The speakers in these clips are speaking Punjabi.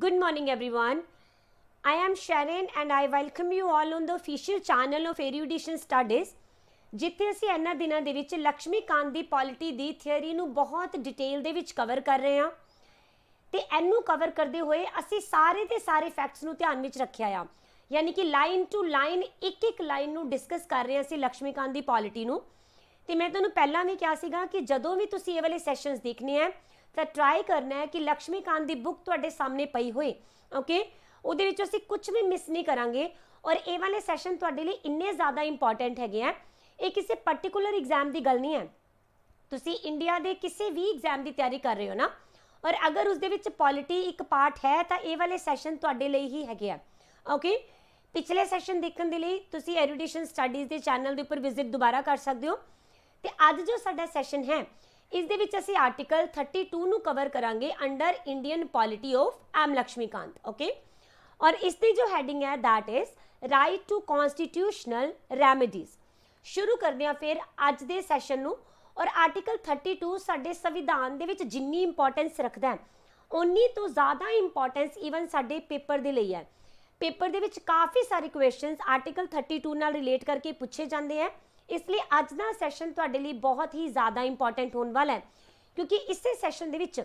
Good morning, everyone. I am Sharon and I welcome you all on the official channel of Erudition Studies. ਜਿੱਥੇ ਅਸੀਂ ਇਹਨਾਂ ਦਿਨਾਂ ਦੇ ਵਿੱਚ ਲక్ష్ਮੀਕਾਂਤ ਦੀ ਪੋਲਿਟੀ ਦੀ ਥਿਅਰੀ ਨੂੰ ਬਹੁਤ ਡਿਟੇਲ ਦੇ ਵਿੱਚ ਕਵਰ ਕਰ ਰਹੇ ਹਾਂ ਤੇ ਇਹਨੂੰ ਕਵਰ ਕਰਦੇ ਹੋਏ ਅਸੀਂ ਸਾਰੇ ਦੇ ਸਾਰੇ ਫੈਕਟਸ ਨੂੰ ਧਿਆਨ ਵਿੱਚ ਰੱਖਿਆ ਆ ਯਾਨੀ ਕਿ ਲਾਈਨ ਟੂ ਲਾਈਨ ਇੱਕ ਇੱਕ ਲਾਈਨ ਨੂੰ ਡਿਸਕਸ ਕਰ ਰਹੇ ਹਾਂ ਅਸੀਂ ਲక్ష్ਮੀਕਾਂਤ ਦੀ ਪੋਲਿਟੀ ਨੂੰ ਤੇ ਮੈਂ ਤੁਹਾਨੂੰ ਪਹਿਲਾਂ ਵੀ ਕਿਹਾ ਸੀਗਾ ਕਿ ਜਦੋਂ ਵੀ ਤੁਸੀਂ ਇਹ ਵਾਲੇ ਸੈਸ਼ਨਸ ਦੇਖਣੇ ਆ ਤਾਂ ਟਰਾਈ ਕਰਨਾ ਹੈ ਕਿ ਲక్ష్ਮੀਕਾਂਤ ਦੀ ਬੁੱਕ ਤੁਹਾਡੇ ਸਾਹਮਣੇ ਪਈ ਹੋਏ ਓਕੇ ਉਹਦੇ ਵਿੱਚ ਅਸੀਂ ਕੁਝ ਵੀ ਮਿਸ ਨਹੀਂ ਕਰਾਂਗੇ ਔਰ ਇਹ ਵਾਲੇ ਸੈਸ਼ਨ ਤੁਹਾਡੇ ਲਈ ਇੰਨੇ ਜ਼ਿਆਦਾ ਇੰਪੋਰਟੈਂਟ ਹੈਗੇ ਆ ਇਹ ਕਿਸੇ ਪਾਰਟਿਕੂਲਰ ਐਗਜ਼ਾਮ ਦੀ ਗੱਲ ਨਹੀਂ ਹੈ ਤੁਸੀਂ ਇੰਡੀਆ ਦੇ ਕਿਸੇ ਵੀ ਐਗਜ਼ਾਮ ਦੀ ਤਿਆਰੀ ਕਰ ਰਹੇ ਹੋ ਨਾ ਔਰ ਅਗਰ ਉਸ ਦੇ ਵਿੱਚ ਪੋਲਿਟੀ ਇੱਕ ਪਾਰਟ ਹੈ ਤਾਂ ਇਹ ਵਾਲੇ ਸੈਸ਼ਨ ਤੁਹਾਡੇ ਲਈ ਹੀ ਹੈਗੇ ਆ ਓਕੇ ਪਿਛਲੇ ਸੈਸ਼ਨ ਦੇਖਣ ਦੇ ਲਈ ਤੁਸੀਂ ਐਜੂਕੇਸ਼ਨ ਸਟੱਡੀਜ਼ ਦੇ ਚੈਨਲ ਦੇ ਉੱਪਰ ਵਿਜ਼ਿਟ ਦੁਬਾਰਾ ਕਰ ਸਕਦੇ ਹੋ ਤੇ ਅੱਜ ਜੋ ਸਾਡਾ ਸੈਸ਼ਨ ਹੈ ਇਸ ਦੇ ਵਿੱਚ ਅਸੀਂ ਆਰਟੀਕਲ 32 ਨੂੰ ਕਵਰ ਕਰਾਂਗੇ under Indian polity of M Laxmikanth okay ਔਰ ਇਸ ਦੀ ਜੋ ਹੈਡਿੰਗ ਹੈ that is right to constitutional remedies ਸ਼ੁਰੂ ਕਰਦੇ ਹਾਂ ਫਿਰ ਅੱਜ ਦੇ ਸੈਸ਼ਨ ਨੂੰ ਔਰ ਆਰਟੀਕਲ 32 ਸਾਡੇ ਸੰਵਿਧਾਨ ਦੇ ਵਿੱਚ ਜਿੰਨੀ ਇੰਪੋਰਟੈਂਸ ਰੱਖਦਾ ਹੈ ਉਨੀ ਤੋਂ ਜ਼ਿਆਦਾ ਇੰਪੋਰਟੈਂਸ ਈਵਨ ਸਾਡੇ ਪੇਪਰ ਦੇ ਲਈ ਹੈ ਪੇਪਰ ਦੇ ਵਿੱਚ ਕਾਫੀ ਸਾਰੇ ਕੁਐਸਚਨਸ ਆਰਟੀਕਲ 32 ਨਾਲ ਰਿਲੇਟ ਕਰਕੇ ਪੁੱਛੇ ਜਾਂਦੇ ਆ ਇਸ ਲਈ ਅੱਜ ਦਾ ਸੈਸ਼ਨ ਤੁਹਾਡੇ ਲਈ ਬਹੁਤ ਹੀ ਜ਼ਿਆਦਾ ਇੰਪੋਰਟੈਂਟ ਹੋਣ ਵਾਲਾ ਹੈ ਕਿਉਂਕਿ ਇਸੇ ਸੈਸ਼ਨ ਦੇ ਵਿੱਚ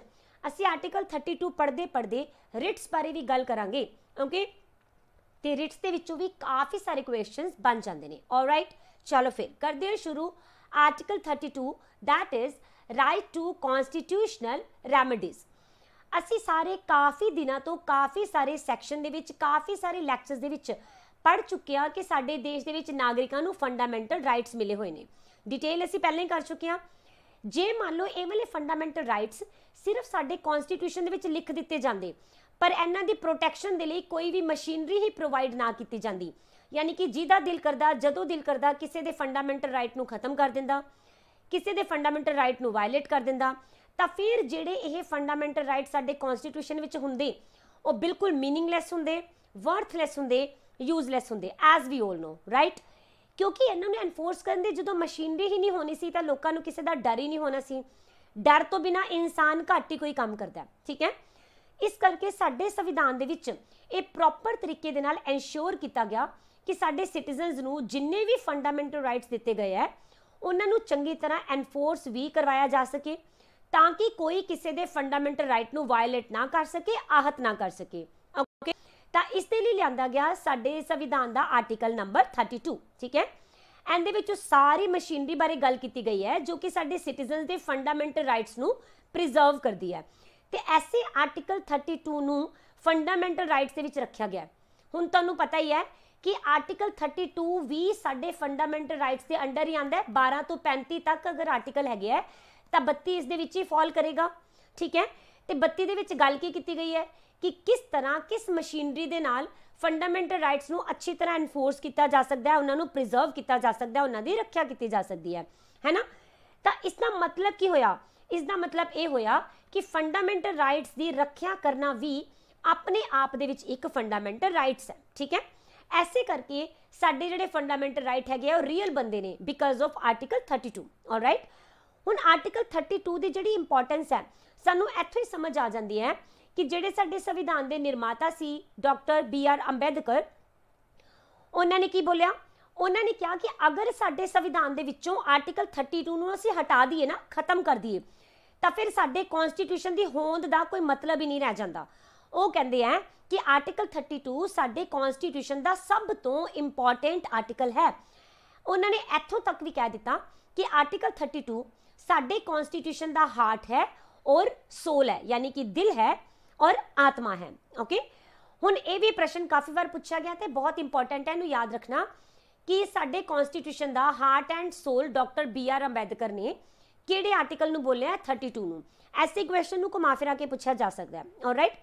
ਅਸੀਂ ਆਰਟੀਕਲ 32 ਪੜ੍ਹਦੇ ਪੜਦੇ ਰਿਟਸ ਬਾਰੇ ਵੀ ਗੱਲ ਕਰਾਂਗੇ ਓਕੇ ਤੇ ਰਿਟਸ ਦੇ ਵਿੱਚੋਂ ਵੀ ਕਾਫੀ ਸਾਰੇ ਕੁਐਸਚਨਸ ਬਣ ਜਾਂਦੇ ਨੇ ਆਲਰਾਈਟ ਚਲੋ ਫਿਰ ਕਰਦੇ ਹਾਂ ਸ਼ੁਰੂ article 32 that is right to constitutional remedies ਅਸੀਂ ਸਾਰੇ ਕਾਫੀ ਦਿਨਾਂ ਤੋਂ ਕਾਫੀ ਸਾਰੇ ਸੈਕਸ਼ਨ ਦੇ ਵਿੱਚ ਕਾਫੀ ਸਾਰੇ ਲੈਕਚਰਸ ਦੇ ਵਿੱਚ ਪੜ ਚੁੱਕਿਆ ਕਿ ਸਾਡੇ ਦੇਸ਼ ਦੇ ਵਿੱਚ ਨਾਗਰਿਕਾਂ ਨੂੰ ਫੰਡਾਮੈਂਟਲ ਰਾਈਟਸ ਮਿਲੇ ਹੋਏ ਨੇ ਡਿਟੇਲ ਅਸੀਂ ਪਹਿਲਾਂ ਹੀ ਕਰ ਚੁੱਕੇ ਹਾਂ ਜੇ ਮੰਨ ਲਓ ਇਹ ਵਾਲੇ ਫੰਡਾਮੈਂਟਲ ਰਾਈਟਸ ਸਿਰਫ ਸਾਡੇ ਕਨਸਟੀਟਿਊਸ਼ਨ ਦੇ ਵਿੱਚ ਲਿਖ ਦਿੱਤੇ ਜਾਂਦੇ ਪਰ ਇਹਨਾਂ ਦੀ ਪ੍ਰੋਟੈਕਸ਼ਨ ਦੇ ਲਈ ਕੋਈ ਵੀ ਮਸ਼ੀਨਰੀ ਹੀ ਪ੍ਰੋਵਾਈਡ ਨਾ ਕੀਤੀ ਜਾਂਦੀ ਯਾਨੀ ਕਿ ਜਿਹਦਾ ਦਿਲ ਕਰਦਾ ਜਦੋਂ ਦਿਲ ਕਰਦਾ ਕਿਸੇ ਦੇ ਫੰਡਾਮੈਂਟਲ ਰਾਈਟ ਨੂੰ ਖਤਮ ਕਰ ਦਿੰਦਾ ਕਿਸੇ ਦੇ ਫੰਡਾਮੈਂਟਲ ਰਾਈਟ ਨੂੰ ਵਾਇਲੇਟ ਕਰ ਦਿੰਦਾ ਤਾਂ ਫਿਰ ਜਿਹੜੇ ਇਹ ਫੰਡਾਮੈਂਟਲ ਰਾਈਟ ਸਾਡੇ ਕਨਸਟੀਟਿਊਸ਼ਨ ਵਿੱਚ ਹੁੰਦੇ ਉਹ ਬਿਲਕੁਲ ਮੀਨਿੰਗਲੈਸ ਹੁੰਦੇ ਵਰਥਲੈਸ ਹੁੰਦੇ ਯੂਸਲੈਸ ਹੁੰਦੇ ਐਸ ਵੀ ਆਲ ਨੋ ਰਾਈਟ ਕਿਉਂਕਿ ਇਹਨਾਂ ਨੂੰ ਐਨਫੋਰਸ ਕਰਨ ਦੇ ਜਦੋਂ ਮਸ਼ੀਨਰੀ ਹੀ ਨਹੀਂ ਹੋਣੀ ਸੀ ਤਾਂ ਲੋਕਾਂ ਨੂੰ ਕਿਸੇ ਦਾ ਡਰ ਹੀ ਨਹੀਂ ਹੋਣਾ ਸੀ ਡਰ ਤੋਂ ਬਿਨਾ ਇਨਸਾਨ ਘੱਟ ਹੀ ਕੋਈ ਕੰਮ ਕਰਦਾ ਠੀਕ ਹੈ ਇਸ ਕਰਕੇ ਸਾਡੇ ਸੰਵਿਧਾਨ ਦੇ ਵਿੱਚ ਇਹ ਪ੍ਰੋਪਰ ਤਰੀਕੇ ਦੇ ਨਾਲ ਐਨਸ਼ੋਰ ਕੀਤਾ ਗਿਆ ਕਿ ਸਾਡੇ ਸਿਟੀਜ਼ਨਸ ਨੂੰ ਜਿੰਨੇ ਵੀ ਫੰਡਾਮੈਂਟਲ ਰਾਈਟਸ ਦਿੱਤੇ ਗਏ ਆ ਉਹਨਾਂ ਨੂੰ ਚੰਗੀ ਤਰ੍ਹਾਂ ਐਨਫੋਰਸ ਵੀ ਕਰਵਾਇਆ ਜਾ ਸਕੇ ਤਾਂ ਕਿ ਕੋਈ ਕਿਸੇ ਦੇ ਫੰਡਾਮੈਂਟਲ ਰਾਈਟ ਨੂੰ ਵਾਇਲੇਟ ਨਾ ਕਰ ਸਕੇ ਆਹਤ ਨਾ ਕਰ ਸਕੇ ਓਕੇ ਤਾਂ ਇਸ ਦੇ ਲਈ ਲਿਆਂਦਾ ਗਿਆ ਸਾਡੇ ਸੰਵਿਧਾਨ ਦਾ ਆਰਟੀਕਲ ਨੰਬਰ 32 ਠੀਕ ਹੈ ਦੇ ਵਿੱਚ ਸਾਰੀ ਮਸ਼ੀਨਰੀ ਬਾਰੇ ਗੱਲ ਕੀਤੀ ਗਈ ਹੈ ਜੋ ਕਿ ਸਾਡੇ ਸਿਟੀਜ਼ਨਸ ਦੇ ਫੰਡਾਮੈਂਟਲ ਰਾਈਟਸ ਨੂੰ ਪ੍ਰੀਜ਼ਰਵ ਕਰਦੀ ਹੈ ਤੇ ਐਸੇ ਆਰਟੀਕਲ 32 ਨੂੰ ਫੰਡਾਮੈਂਟਲ ਰਾਈਟਸ ਦੇ ਵਿੱਚ ਰੱਖਿਆ ਗਿਆ ਹੁਣ ਤੁਹਾਨੂੰ ਪਤਾ ਹੀ ਹੈ ਕਿ ਆਰਟੀਕਲ 32 ਵੀ ਸਾਡੇ ਫੰਡਾਮੈਂਟਲ ਰਾਈਟਸ ਦੇ ਅੰਡਰ ਹੀ ਆਂਦਾ ਹੈ 12 ਤੋਂ 35 ਤੱਕ ਅਗਰ ਆਰਟੀਕਲ ਹੈਗੇ ਹੈ ਤਾਂ 32 ਇਸ ਦੇ ਵਿੱਚ ਹੀ ਫਾਲ ਕਰੇਗਾ ਠੀਕ ਹੈ ਤੇ 32 ਦੇ ਵਿੱਚ ਗੱਲ ਕੀ ਕੀਤੀ ਗਈ ਹੈ ਕਿ ਕਿਸ ਤਰ੍ਹਾਂ ਕਿਸ ਮਸ਼ੀਨਰੀ ਦੇ ਨਾਲ ਫੰਡਾਮੈਂਟਲ ਰਾਈਟਸ ਨੂੰ ਅੱਛੀ ਤਰ੍ਹਾਂ ਐਨਫੋਰਸ ਕੀਤਾ ਜਾ ਸਕਦਾ ਹੈ ਉਹਨਾਂ ਨੂੰ ਪ੍ਰੀਜ਼ਰਵ ਕੀਤਾ ਜਾ ਸਕਦਾ ਹੈ ਉਹਨਾਂ ਦੀ ਰੱਖਿਆ ਕੀਤੀ ਜਾ ਸਕਦੀ ਹੈ ਹੈਨਾ ਤਾਂ ਇਸ ਦਾ ਮਤਲਬ ਕੀ ਹੋਇਆ ਇਸ ਦਾ ਮਤਲਬ ਇਹ ਹੋਇਆ ਕਿ ਫੰਡਾਮੈਂਟਲ ਰਾਈਟਸ ਦੀ ਰੱਖਿਆ ਕਰਨਾ ਵੀ ਆਪਣੇ ਆਪ ਦੇ ਵਿੱਚ ਇੱਕ ਫੰਡਾਮੈਂਟਲ ਰਾਈਟਸ ਹੈ ਠੀਕ ਹੈ ਐਸੇ ਕਰਕੇ ਸਾਡੇ ਜਿਹੜੇ ਫੰਡਾਮੈਂਟਲ ਰਾਈਟ ਹੈਗੇ ਆ ਉਹ ਰੀਅਲ ਬੰਦੇ ਨੇ ਬਿਕਾਜ਼ ਆਫ ਆਰਟੀਕਲ 32 ਆਲਰਾਈਟ ਹੁਣ ਆਰਟੀਕਲ 32 ਦੀ ਜਿਹੜੀ ਇੰਪੋਰਟੈਂਸ ਹੈ ਸਾਨੂੰ ਇੱਥੇ ਹੀ ਸਮਝ ਆ ਜਾਂਦੀ ਹੈ ਕਿ ਜਿਹੜੇ ਸਾਡੇ ਸੰਵਿਧਾਨ ਦੇ ਨਿਰਮਾਤਾ ਸੀ ਡਾਕਟਰ ਬੀ ਆਰ ਅੰਬੇਦਕਰ ਉਹਨਾਂ ਨੇ ਕੀ ਬੋਲਿਆ ਉਹਨਾਂ ਨੇ ਕਿਹਾ ਕਿ ਅਗਰ ਸਾਡੇ ਸੰਵਿਧਾਨ ਦੇ ਵਿੱਚੋਂ ਆਰਟੀਕਲ 32 ਨੂੰ ਅਸੀਂ ਹਟਾ ਦਈਏ ਨਾ ਖਤਮ ਕਰ ਦਈਏ ਤਾਂ ਫਿਰ ਸਾਡੇ ਕਨਸਟੀਟਿਊਸ਼ਨ ਦੀ ਹੋਂਦ ਦਾ ਕੋਈ ਮਤਲਬ ਹੀ ਨਹੀਂ ਰਹਿ ਜਾਂਦਾ ਉਹ ਕਹਿੰਦੇ ਆ ਕਿ ਆਰਟੀਕਲ 32 ਸਾਡੇ ਕਨਸਟੀਟਿਊਸ਼ਨ ਦਾ ਸਭ ਤੋਂ ਇੰਪੋਰਟੈਂਟ ਆਰਟੀਕਲ ਹੈ ਉਹਨਾਂ ਨੇ ਇੱਥੋਂ ਤੱਕ ਵੀ ਕਹਿ ਦਿੱਤਾ ਕਿ ਆਰਟੀਕਲ 32 ਸਾਡੇ ਕਨਸਟੀਟਿਊਸ਼ਨ ਦਾ ਹਾਰਟ ਹੈ ਔਰ ਸੋਲ ਹੈ ਯਾਨੀ ਕਿ ਦਿਲ ਹੈ ਔਰ ਆਤਮਾ ਹੈ ਓਕੇ ਹੁਣ ਇਹ ਵੀ ਪ੍ਰਸ਼ਨ ਕਾਫੀ ਵਾਰ ਪੁੱਛਿਆ ਗਿਆ ਤੇ ਬਹੁਤ ਇੰਪੋਰਟੈਂਟ ਹੈ ਇਹਨੂੰ ਯਾਦ ਰੱਖਣਾ ਕਿ ਸਾਡੇ ਕਨਸਟੀਟਿਊਸ਼ਨ ਦਾ heart and soul doctor B R Ambedkar ਨੇ ਕਿਹੜੇ ਆਰਟੀਕਲ ਨੂੰ ਬੋਲਿਆ 32 ਨੂੰ ਐਸੇ ਕੁਐਸਚਨ ਨੂੰ ਕੋਮਾ ਫਿਰਾ ਕੇ ਪੁੱਛਿਆ ਜਾ ਸਕਦਾ ਹੈ ਆਲਰਾਈਟ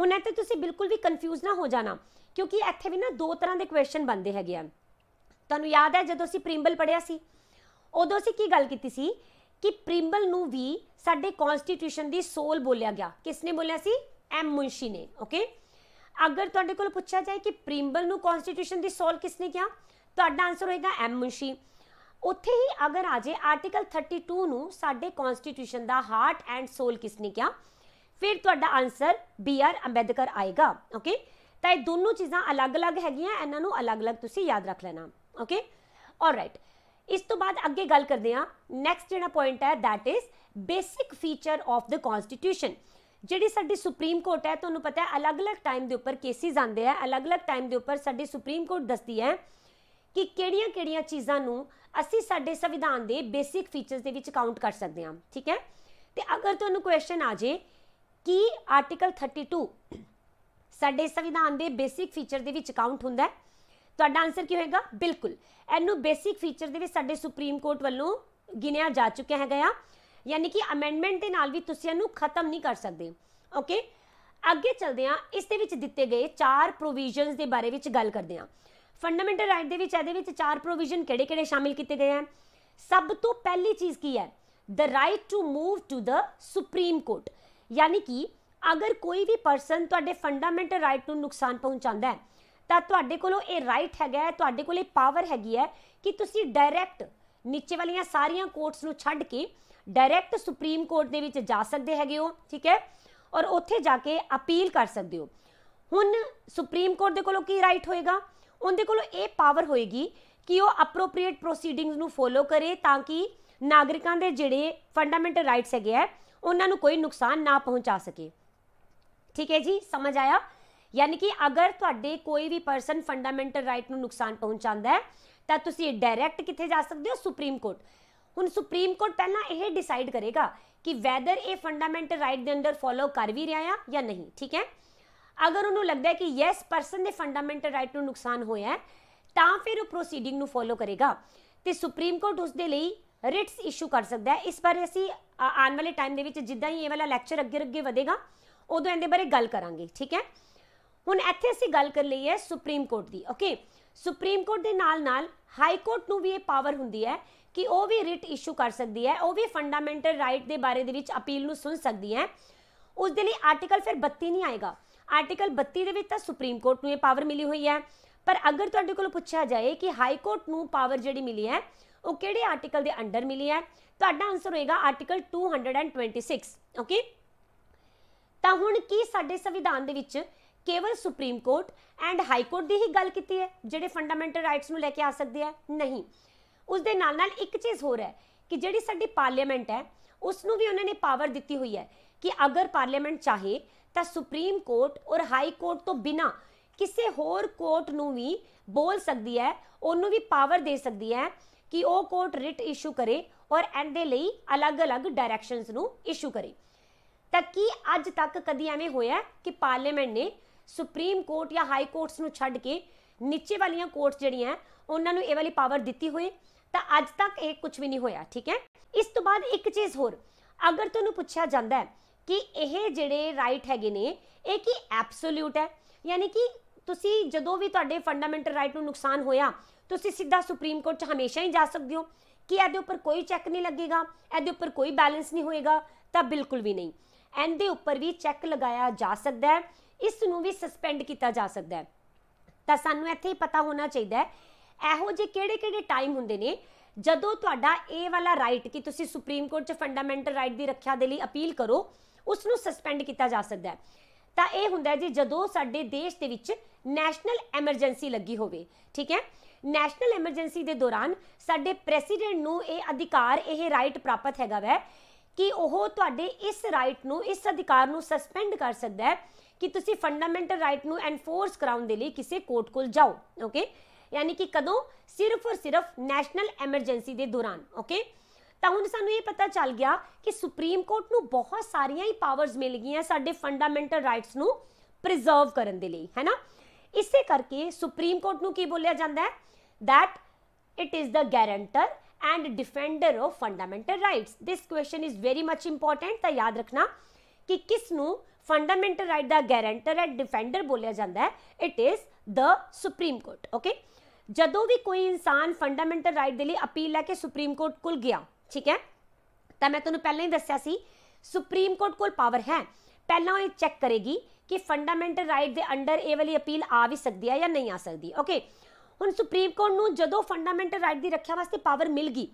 ਹੁਣ ਇੱਥੇ ਤੁਸੀਂ ਬਿਲਕੁਲ ਵੀ ਕਨਫਿਊਜ਼ ਨਾ ਹੋ ਜਾਣਾ ਕਿਉਂਕਿ ਇੱਥੇ ਵੀ ਨਾ ਦੋ ਤਰ੍ਹਾਂ ਦੇ ਕੁਐਸਚਨ ਬਣਦੇ ਹੈਗੇ ਆ ਤੁਹਾਨੂੰ ਯਾਦ ਹੈ ਜਦੋਂ ਅਸੀਂ ਪ੍ਰੀਮਬਲ ਪੜਿਆ ਸੀ ਉਦੋਂ ਅਸੀਂ ਕੀ ਗੱਲ ਕੀਤੀ ਸੀ ਕਿ ਪ੍ਰੀਮਬਲ ਨੂੰ ਵੀ ਸਾਡੇ ਕਨਸਟੀਟਿਊਸ਼ਨ ਦੀ ਸੋਲ ਬੋਲਿਆ ਗਿਆ ਕਿਸ ਨੇ ਬੋਲਿਆ ਸੀ ਐਮੁਨਸ਼ੀ ਨੇ ਓਕੇ ਅਗਰ ਤੁਹਾਡੇ ਕੋਲ ਪੁੱਛਿਆ ਜਾਏ ਕਿ ਪ੍ਰੀਮਬਲ ਨੂੰ ਕਨਸਟੀਟਿਊਸ਼ਨ ਦੀ ਸੋਲ ਕਿਸਨੇ ਕਿਹਾ ਤੁਹਾਡਾ ਆਨਸਰ ਹੋਏਗਾ ਐਮ ਐਮੁਨਸ਼ੀ ਉੱਥੇ ਹੀ ਅਗਰ ਆ ਜੇ ਆਰਟੀਕਲ 32 ਨੂੰ ਸਾਡੇ ਕਨਸਟੀਟਿਊਸ਼ਨ ਦਾ ਹਾਰਟ ਐਂਡ ਸੋਲ ਕਿਸਨੇ ਕਿਹਾ ਫਿਰ ਤੁਹਾਡਾ ਆਨਸਰ ਬੀ ਆਰ ਅੰਬੇਦਕਰ ਆਏਗਾ ਓਕੇ ਤਾਂ ਇਹ ਦੋਨੋਂ ਚੀਜ਼ਾਂ ਅਲੱਗ-ਅਲੱਗ ਹੈਗੀਆਂ ਇਹਨਾਂ ਨੂੰ ਅਲੱਗ-ਅਲੱਗ ਤੁਸੀਂ ਯਾਦ ਰੱਖ ਲੈਣਾ ਓਕੇ ਆਲਰਾਈਟ ਇਸ ਤੋਂ ਬਾਅਦ ਅੱਗੇ ਗੱਲ ਕਰਦੇ ਹਾਂ ਨੈਕਸਟ ਜਿਹੜਾ ਪੁਆਇੰਟ ਹੈ that is basic feature of the constitution ਜਿਹੜੀ ਸਾਡੀ ਸੁਪਰੀਮ ਕੋਰਟ ਹੈ ਤੁਹਾਨੂੰ ਪਤਾ ਹੈ ਅਲੱਗ-ਅਲੱਗ ਟਾਈਮ ਦੇ ਉੱਪਰ ਕੇਸਿਸ ਆਉਂਦੇ ਆ ਅਲੱਗ-ਅਲੱਗ ਟਾਈਮ ਦੇ ਉੱਪਰ ਸਾਡੀ ਸੁਪਰੀਮ ਕੋਰਟ ਦੱਸਦੀ ਹੈ ਕਿ ਕਿਹੜੀਆਂ-ਕਿਹੜੀਆਂ ਚੀਜ਼ਾਂ ਨੂੰ ਅਸੀਂ ਸਾਡੇ ਸੰਵਿਧਾਨ ਦੇ ਬੇਸਿਕ ਫੀਚਰਸ ਦੇ ਵਿੱਚ ਕਾਊਂਟ ਕਰ ਸਕਦੇ ਹਾਂ ਠੀਕ ਹੈ ਤੇ ਅਗਰ ਤੁਹਾਨੂੰ ਕੁਐਸਚਨ ਆ ਜੇ ਕਿ ਆਰਟੀਕਲ 32 ਸਾਡੇ ਸੰਵਿਧਾਨ ਦੇ ਬੇਸਿਕ ਫੀਚਰ ਦੇ ਵਿੱਚ ਕਾਊਂਟ ਹੁੰਦਾ ਹੈ ਤੁਹਾਡਾ ਆਨਸਰ ਕੀ ਹੋਏਗਾ ਬਿਲਕੁਲ ਇਹਨੂੰ ਬੇਸਿਕ ਫੀਚਰ ਦੇ ਵਿੱਚ ਸਾਡੇ ਸੁਪਰੀਮ ਕੋਰਟ ਵੱਲੋਂ ਗਿਣਿਆ ਜਾ ਚੁੱਕਿਆ ਹੈਗਾ ਆ ਯਾਨੀ ਕਿ ਅਮੈਂਡਮੈਂਟ ਦੇ ਨਾਲ ਵੀ ਤੁਸੀਂ ਇਹਨੂੰ ਖਤਮ ਨਹੀਂ ਕਰ ਸਕਦੇ ਓਕੇ ਅੱਗੇ ਚਲਦੇ ਹਾਂ ਇਸ ਦੇ ਵਿੱਚ ਦਿੱਤੇ ਗਏ ਚਾਰ ਪ੍ਰੋਵੀਜ਼ਨਸ ਦੇ ਬਾਰੇ ਵਿੱਚ ਗੱਲ ਕਰਦੇ ਹਾਂ ਫੰਡਾਮੈਂਟਲ ਰਾਈਟ ਦੇ ਵਿੱਚ ਇਹਦੇ ਵਿੱਚ ਚਾਰ ਪ੍ਰੋਵੀਜ਼ਨ ਕਿਹੜੇ-ਕਿਹੜੇ ਸ਼ਾਮਿਲ ਕੀਤੇ ਗਏ ਹਨ ਸਭ ਤੋਂ ਪਹਿਲੀ ਚੀਜ਼ ਕੀ ਹੈ the right to move to the supreme court ਯਾਨੀ ਕਿ ਅਗਰ ਕੋਈ ਵੀ ਪਰਸਨ ਤੁਹਾਡੇ ਫੰਡਾਮੈਂਟਲ ਰਾਈਟ ਨੂੰ ਨੁਕਸਾਨ ਪਹੁੰਚਾਉਂਦਾ ਹੈ ਤਾਂ ਤੁਹਾਡੇ ਕੋਲੋਂ ਇਹ ਰਾਈਟ ਹੈਗਾ ਤੁਹਾਡੇ ਕੋਲ ਇਹ ਪਾਵਰ ਹੈਗੀ ਹੈ ਕਿ ਤੁਸੀਂ ਡਾਇਰੈਕਟ ਨੀਚੇ ਵਾਲੀਆਂ ਸਾਰੀਆਂ ਕੋਰਟਸ ਨੂੰ ਛੱਡ ਕੇ ਡਾਇਰੈਕਟ ਸੁਪਰੀਮ ਕੋਰਟ ਦੇ ਵਿੱਚ ਜਾ ਸਕਦੇ ਹੈਗੇ ਹੋ ਠੀਕ ਹੈ ਔਰ ਉੱਥੇ ਜਾ ਕੇ ਅਪੀਲ ਕਰ ਸਕਦੇ ਹੋ ਹੁਣ ਸੁਪਰੀਮ ਕੋਰਟ ਦੇ ਕੋਲੋਂ ਕੀ ਰਾਈਟ ਹੋਏਗਾ ਉਹਦੇ ਕੋਲੋਂ ਇਹ ਪਾਵਰ ਹੋਏਗੀ ਕਿ ਉਹ ਅਪਰੋਪਰੀਏਟ ਪ੍ਰੋਸੀਡਿੰਗਸ ਨੂੰ ਫੋਲੋ ਕਰੇ ਤਾਂ ਕਿ ਨਾਗਰਿਕਾਂ ਦੇ ਜਿਹੜੇ ਫੰਡਾਮੈਂਟਲ ਰਾਈਟਸ ਹੈਗੇ ਆ ਉਹਨਾਂ ਨੂੰ ਕੋਈ ਨੁਕਸਾਨ ਨਾ ਪਹੁੰਚਾ ਸਕੇ ਠੀਕ ਹੈ ਜੀ ਸਮਝ ਆਇਆ ਯਾਨੀ ਕਿ ਅਗਰ ਤੁਹਾਡੇ ਕੋਈ ਵੀ ਪਰਸਨ ਫੰਡਾਮੈਂਟਲ ਰਾਈਟ ਨੂੰ ਨੁਕਸਾਨ ਪਹੁੰਚਾਉਂਦਾ ਹੈ ਤਾਂ ਤੁਸੀਂ ਡਾਇਰੈਕਟ ਕਿੱਥੇ ਜਾ ਸਕਦੇ ਹੋ ਸੁਪਰੀਮ ਕੋਰਟ ਹੁਣ ਸੁਪਰੀਮ ਕੋਰਟ ਪਹਿਲਾਂ ਇਹ ਡਿਸਾਈਡ ਕਰੇਗਾ ਕਿ ਵੈਦਰ ਇਹ ਫੰਡਾਮੈਂਟਲ ਰਾਈਟ ਦੇ ਅੰਦਰ ਫੋਲੋ ਕਰ ਵੀ ਰਿਹਾ ਆ ਜਾਂ ਨਹੀਂ ਠੀਕ ਹੈ ਅਗਰ ਉਹਨੂੰ ਲੱਗਦਾ ਹੈ ਕਿ ਯੈਸ ਪਰਸਨ ਦੇ ਫੰਡਾਮੈਂਟਲ ਰਾਈਟ ਨੂੰ ਨੁਕਸਾਨ ਹੋਇਆ ਹੈ ਤਾਂ ਫਿਰ ਉਹ ਪ੍ਰੋਸੀਡਿੰਗ ਨੂੰ ਫੋਲੋ ਕਰੇਗਾ ਤੇ ਸੁਪਰੀਮ ਕੋਰਟ ਉਸ ਦੇ ਲਈ ਰਿਟਸ ਇਸ਼ੂ ਕਰ ਸਕਦਾ ਹੈ ਇਸ ਬਾਰੇ ਅਸੀਂ ਆਉਣ ਵਾਲੇ ਟਾਈਮ ਦੇ ਵਿੱਚ ਜਿੱਦਾਂ ਹੀ ਇਹ ਵਾਲਾ ਲੈਕਚਰ ਅੱਗੇ ਅੱਗੇ ਵਧੇਗਾ ਉਦੋਂ ਇਹਦੇ ਬਾਰੇ ਗੱਲ ਕਰਾਂਗੇ ਠੀਕ ਹੈ ਹੁਣ ਇੱਥੇ ਅਸੀਂ ਗੱਲ ਕਰ ਲਈ ਹੈ ਸੁਪਰੀਮ ਕੋਰਟ ਦੀ ਓਕੇ ਸੁਪਰੀਮ ਕੋਰਟ ਦੇ ਨਾਲ ਨਾਲ ਹਾਈ ਕੋਰਟ ਨੂੰ ਵੀ ਇਹ ਪਾਵਰ ਹੁੰਦੀ ਹੈ ਕਿ ਉਹ ਵੀ ਰਿਟ ਇਸ਼ੂ ਕਰ ਸਕਦੀ ਹੈ ਉਹ ਵੀ ਫੰਡਾਮੈਂਟਲ ਰਾਈਟ ਦੇ ਬਾਰੇ ਦੇ ਵਿੱਚ ਅਪੀਲ ਨੂੰ ਸੁਣ ਸਕਦੀ ਹੈ ਉਸ ਦੇ ਲਈ ਆਰਟੀਕਲ ਫਿਰ 32 ਨਹੀਂ ਆਏਗਾ ਆਰਟੀਕਲ 32 ਦੇ ਵਿੱਚ ਤਾਂ ਸੁਪਰੀਮ ਕੋਰਟ ਨੂੰ ਇਹ ਪਾਵਰ ਮਿਲੀ ਹੋਈ ਹੈ ਪਰ ਅਗਰ ਤੁਹਾਡੇ ਕੋਲ ਪੁੱਛਿਆ ਜਾਏ ਕਿ ਹਾਈ ਕੋਰਟ ਨੂੰ ਪਾਵਰ ਜਿਹੜੀ ਮਿਲੀ ਹੈ ਉਹ ਕਿਹੜੇ ਆਰਟੀਕਲ ਦੇ ਅੰਡਰ ਮਿਲੀ ਹੈ ਤੁਹਾਡਾ ਆਨਸਰ ਹੋਏਗਾ ਆਰਟੀਕਲ 226 ਓਕੇ ਤਾਂ ਹੁਣ ਕੀ ਸਾਡੇ ਸੰਵਿਧਾਨ ਦੇ ਵਿੱਚ ਕੇਵਲ supreme court and high court ਦੀ ਹੀ ਗੱਲ ਕੀਤੀ ਹੈ ਜਿਹੜੇ ਫੰਡਾਮੈਂਟਲ ਰਾਈਟਸ ਨੂੰ ਲੈ ਕੇ ਆ ਸਕਦੇ ਆ ਨਹੀਂ ਉਸ ਦੇ ਨਾਲ ਨਾਲ ਇੱਕ ਚੀਜ਼ ਹੋਰ ਹੈ ਕਿ ਜਿਹੜੀ ਸਾਡੀ ਪਾਰਲੀਮੈਂਟ ਹੈ ਉਸ ਨੂੰ ਵੀ ਉਹਨਾਂ ਨੇ ਪਾਵਰ ਦਿੱਤੀ ਹੋਈ ਹੈ ਕਿ ਅਗਰ ਪਾਰਲੀਮੈਂਟ ਚਾਹੇ ਤਾਂ ਸੁਪਰੀਮ ਕੋਰਟ ਔਰ ਹਾਈ ਕੋਰਟ ਤੋਂ ਬਿਨਾ ਕਿਸੇ ਹੋਰ ਕੋਰਟ ਨੂੰ ਵੀ ਬੋਲ ਸਕਦੀ ਹੈ ਉਹਨੂੰ ਵੀ ਪਾਵਰ ਦੇ ਸਕਦੀ ਹੈ ਕਿ ਉਹ ਕੋਰਟ ਰਿਟ ਇਸ਼ੂ ਕਰੇ ਔਰ ਦੇ ਲਈ ਅਲੱਗ-ਅਲੱਗ ਡਾਇਰੈਕਸ਼ਨਸ ਨੂੰ ਇਸ਼ੂ ਕਰੇ ਤਾਂ ਕੀ ਅੱਜ ਤੱਕ ਕਦੀ ਐਵੇਂ ਹੋਇਆ ਕਿ ਪਾਰਲੀਮੈਂਟ ਨੇ ਸੁਪਰੀਮ ਕੋਰਟ ਜਾਂ ਹਾਈ ਕੋਰਟਸ ਨੂੰ ਛੱਡ ਕੇ ਨੀਚੇ ਵਾਲੀਆਂ ਕੋਰਟਸ ਜਿਹੜੀਆਂ ਉਹਨਾਂ ਨੂੰ ਇਹ ਵਾਲੀ ਪਾਵਰ ਦਿੱਤੀ ਹੋਈ ਤਾਂ ਅੱਜ ਤੱਕ ਇਹ ਕੁਝ ਵੀ ਨਹੀਂ ਹੋਇਆ ਠੀਕ ਹੈ ਇਸ ਤੋਂ ਬਾਅਦ ਇੱਕ ਚੀਜ਼ ਹੋਰ ਅਗਰ ਤੁਹਾਨੂੰ ਪੁੱਛਿਆ ਜਾਂਦਾ ਹੈ ਕਿ ਇਹ ਜਿਹੜੇ ਰਾਈਟ ਹੈਗੇ ਨੇ ਇਹ ਕੀ ਐਬਸੋਲੂਟ ਹੈ ਯਾਨੀ ਕਿ ਤੁਸੀਂ ਜਦੋਂ ਵੀ ਤੁਹਾਡੇ ਫੰਡਾਮੈਂਟਲ ਰਾਈਟ ਨੂੰ ਨੁਕਸਾਨ ਹੋਇਆ ਤੁਸੀਂ ਸਿੱਧਾ ਸੁਪਰੀਮ ਕੋਰਟ 'ਚ ਹਮੇਸ਼ਾ ਹੀ ਜਾ ਸਕਦੇ ਹੋ ਕਿ ਇਹਦੇ ਉੱਪਰ ਕੋਈ ਚੈੱਕ ਨਹੀਂ ਲੱਗੇਗਾ ਇਹਦੇ ਉੱਪਰ ਕੋਈ ਬੈਲੈਂਸ ਨਹੀਂ ਹੋਏਗਾ ਤਾਂ ਬਿਲਕੁਲ ਵੀ ਨਹੀਂ ਇਹਦੇ ਉੱਪਰ ਵੀ ਚੈੱਕ ਲਗਾਇਆ ਜਾ ਸਕਦਾ ਹੈ ਇਸ ਨੂੰ ਵੀ ਸਸਪੈਂਡ ਕੀਤਾ ਜਾ ਸਕਦਾ ਹੈ ਤਾਂ ਸਾਨੂੰ ਇੱਥੇ ਹੀ ਪਤਾ ਹੋਣਾ ਚਾਹੀਦਾ ਹੈ ਇਹੋ ਜਿਹੇ ਕਿਹੜੇ-ਕਿਹੜੇ ਟਾਈਮ ਹੁੰਦੇ ਨੇ ਜਦੋਂ ਤੁਹਾਡਾ ਇਹ ਵਾਲਾ ਰਾਈਟ ਕਿ ਤੁਸੀਂ ਸੁਪਰੀਮ ਕੋਰਟ 'ਚ ਫੰਡਾਮੈਂਟਲ ਰਾਈਟ ਦੀ ਰੱਖਿਆ ਦੇ ਲਈ ਅਪੀਲ ਕਰੋ ਉਸ ਨੂੰ ਸਸਪੈਂਡ ਕੀਤਾ ਜਾ ਸਕਦਾ ਹੈ ਤਾਂ ਇਹ ਹੁੰਦਾ ਜੀ ਜਦੋਂ ਸਾਡੇ ਦੇਸ਼ ਦੇ ਵਿੱਚ ਨੈਸ਼ਨਲ ਐਮਰਜੈਂਸੀ ਲੱਗੀ ਹੋਵੇ ਠੀਕ ਹੈ ਨੈਸ਼ਨਲ ਐਮਰਜੈਂਸੀ ਦੇ ਦੌਰਾਨ ਸਾਡੇ ਪ੍ਰੈਜ਼ੀਡੈਂਟ ਨੂੰ ਇਹ ਅਧਿਕਾਰ ਇਹ ਰਾਈਟ ਪ੍ਰਾਪਤ ਹੈਗਾ ਵੈ ਕਿ ਉਹ ਤੁਹਾਡੇ ਇਸ ਰਾਈਟ ਨੂੰ ਇਸ ਅਧਿਕਾਰ ਨੂੰ ਸਸਪੈਂਡ ਕਰ ਸਕਦਾ ਹੈ ਕਿ ਤੁਸੀਂ ਫੰਡਾਮੈਂਟਲ ਰਾਈਟ ਨੂੰ ਐਨਫੋਰਸ ਕਰਾਉਣ ਦੇ ਲਈ ਕਿਸੇ ਕੋਰਟ ਕੋਲ ਜਾਓ ਓਕੇ ਯਾਨੀ ਕਿ ਕਦੋਂ ਸਿਰਫ ਔਰ ਸਿਰਫ ਨੈਸ਼ਨਲ ਐਮਰਜੈਂਸੀ ਦੇ ਦੌਰਾਨ ਓਕੇ ਤਾਂ ਹੁਣ ਸਾਨੂੰ ਇਹ ਪਤਾ ਚੱਲ ਗਿਆ ਕਿ ਸੁਪਰੀਮ ਕੋਰਟ ਨੂੰ ਬਹੁਤ ਸਾਰੀਆਂ ਹੀ ਪਾਵਰਸ ਮਿਲ ਗਈਆਂ ਸਾਡੇ ਫੰਡਾਮੈਂਟਲ ਰਾਈਟਸ ਨੂੰ ਪ੍ਰੀਜ਼ਰਵ ਕਰਨ ਦੇ ਲਈ ਹੈਨਾ ਇਸੇ ਕਰਕੇ ਸੁਪਰੀਮ ਕੋਰਟ ਨੂੰ ਕੀ ਬੋਲਿਆ ਜਾਂਦਾ ਹੈ that it is the guarantor and defender of fundamental rights this question is very much important ਤਾਂ ਯਾਦ ਰੱਖਣਾ ਕਿ ਕਿਸ ਨੂੰ ਫੰਡਾਮੈਂਟਲ ਰਾਈਟ ਦਾ ਗਾਰੰਟਰ ਐਂਡ ਡਿਫੈਂਡਰ ਬੋਲਿਆ ਜਾਂਦਾ ਹੈ it is the supreme court okay ਜਦੋਂ ਵੀ ਕੋਈ ਇਨਸਾਨ ਫੰਡਾਮੈਂਟਲ ਰਾਈਟ ਦੇ ਲਈ ਅਪੀਲ ਲੈ ਕੇ ਸੁਪਰੀਮ ਕੋਰਟ ਕੋਲ ਗਿਆ ਠੀਕ ਹੈ ਤਾਂ ਮੈਂ ਤੁਹਾਨੂੰ ਪਹਿਲਾਂ ਹੀ ਦੱਸਿਆ ਸੀ ਸੁਪਰੀਮ ਕੋਰਟ ਕੋਲ ਪਾਵਰ ਹੈ ਪਹਿਲਾਂ ਉਹ ਇਹ ਚੈੱਕ ਕਰੇਗੀ ਕਿ ਫੰਡਾਮੈਂਟਲ ਰਾਈਟ ਦੇ ਅੰਡਰ ਇਹ ਵਾਲੀ ਅਪੀਲ ਆ ਵੀ ਸਕਦੀ ਹੈ ਜਾਂ ਨਹੀਂ ਆ ਸਕਦੀ ਓਕੇ ਹੁਣ ਸੁਪਰੀਮ ਕੋਰਟ ਨੂੰ ਜਦੋਂ ਫੰਡਾਮੈਂਟਲ ਰਾਈਟ ਦੀ ਰੱਖਿਆ ਵਾਸਤੇ ਪਾਵਰ ਮਿਲ ਗਈ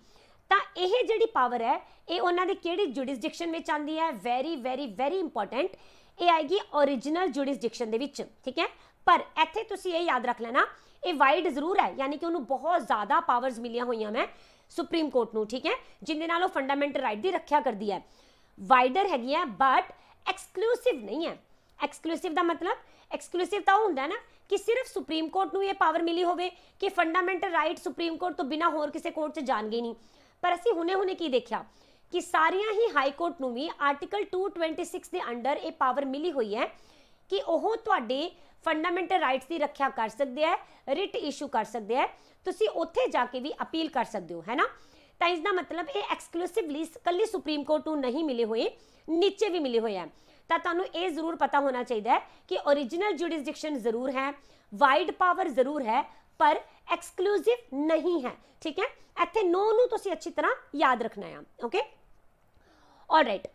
ਤਾਂ ਇਹ ਜਿਹੜੀ ਪਾਵਰ ਹੈ ਇਹ ਉਹਨਾਂ ਦੇ ਕਿਹੜੀ ਜੁਰਿਸਡਿਕਸ਼ਨ ਵਿੱਚ ਆਂਦੀ ਹੈ ਵੈਰੀ ਵੈਰੀ ਵੈਰੀ ਇੰਪੋਰਟੈਂਟ ਇਹ ਆਏਗੀ origignal ਜੁਰਿਸਡਿਕਸ਼ਨ ਦੇ ਵਿੱਚ ਠੀਕ ਹੈ ਪਰ ਇੱਥੇ ਤੁਸੀਂ ਇਹ ਯਾਦ ਰੱਖ ਲੈਣਾ ਇਹ ਵਾਈਡ ਜ਼ਰੂਰ ਹੈ ਯਾਨੀ ਕਿ ਉਹਨੂੰ ਬਹੁਤ ਜ਼ਿਆਦਾ ਪਾਵਰਸ ਮਿਲੀਆਂ ਹੋਈਆਂ ਮੈਂ ਸੁਪਰੀਮ ਕੋਰਟ ਨੂੰ ਠੀਕ ਹੈ ਜਿੰਦੇ ਨਾਲ ਉਹ ਫੰਡਾਮੈਂਟਲ ਰਾਈਟ ਦੀ ਰੱਖਿਆ ਕਰਦੀ ਹੈ ਵਾਈਡਰ ਹੈਗੀ ਹੈ ਬਟ ਐਕਸਕਲੂਸਿਵ ਨਹੀਂ ਹੈ ਐਕਸਕਲੂਸਿਵ ਦਾ ਮਤਲਬ ਐਕਸਕਲੂਸਿਵ ਤਾਂ ਹੁੰਦਾ ਨਾ ਕਿ ਸਿਰਫ ਸੁਪਰੀਮ ਕੋਰਟ ਨੂੰ ਇਹ ਪਾਵਰ ਮਿਲੀ ਹੋਵੇ ਕਿ ਫੰਡਾਮੈਂਟਲ ਰਾਈਟ ਸੁਪਰੀਮ ਕੋਰਟ ਤੋਂ ਬਿਨਾ ਹੋਰ ਕਿਸੇ ਕੋਰਟ 'ਚ ਜਾਣਗੇ ਨਹੀਂ ਪਰ ਅਸੀਂ ਹੁਣੇ-ਹੁਣੇ ਕੀ ਦੇਖਿਆ ਕਿ ਸਾਰੀਆਂ ਹੀ ਹਾਈ ਕੋਰਟ ਨੂੰ ਵੀ ਆਰਟੀਕਲ 226 ਦੇ ਅੰਡਰ ਇਹ ਪਾਵਰ ਮਿਲੀ ਹੋਈ ਹੈ ਕਿ ਉਹ ਤੁਹਾਡੇ ਫੰਡਾਮੈਂਟਲ ਰਾਈਟਸ ਦੀ ਰੱਖਿਆ ਕਰ ਸਕਦੇ ਹੈ ਰਿਟ ਇਸ਼ੂ ਕਰ ਸਕਦੇ ਹੈ ਤੁਸੀਂ ਉੱਥੇ ਜਾ ਕੇ ਵੀ ਅਪੀਲ ਕਰ ਸਕਦੇ ਹੋ ਹੈਨਾ ਤਾਂ ਇਸ ਦਾ ਮਤਲਬ ਇਹ ਐਕਸਕਲੂਸਿਵਲੀ ਕੱਲੀ ਸੁਪਰੀਮ ਕੋਰਟ ਨੂੰ ਨਹੀਂ ਮਿਲੇ ਹੋਏ ਨੀਚੇ ਵੀ ਮਿਲੇ ਹੋਏ ਆ ਤਾਂ ਤੁਹਾਨੂੰ ਇਹ ਜ਼ਰੂਰ ਪਤਾ ਹੋਣਾ ਚਾਹੀਦਾ ਹੈ ਕਿ origignal jurisdiction ਜ਼ਰੂਰ ਹੈ ਵਾਈਡ ਪਾਵਰ ਜ਼ਰੂਰ ਹੈ ਪਰ ਐਕਸਕਲੂਸਿਵ ਨਹੀਂ ਹੈ ਠੀਕ ਹੈ ਇੱਥੇ ਨੋ ਨੂੰ ਤੁਸੀਂ ਅੱਛੀ ਤਰ੍ਹਾਂ ਯਾਦ ਰੱਖਣਾ ਹੈ ਓਕੇ ਆਲਰਾਈਟ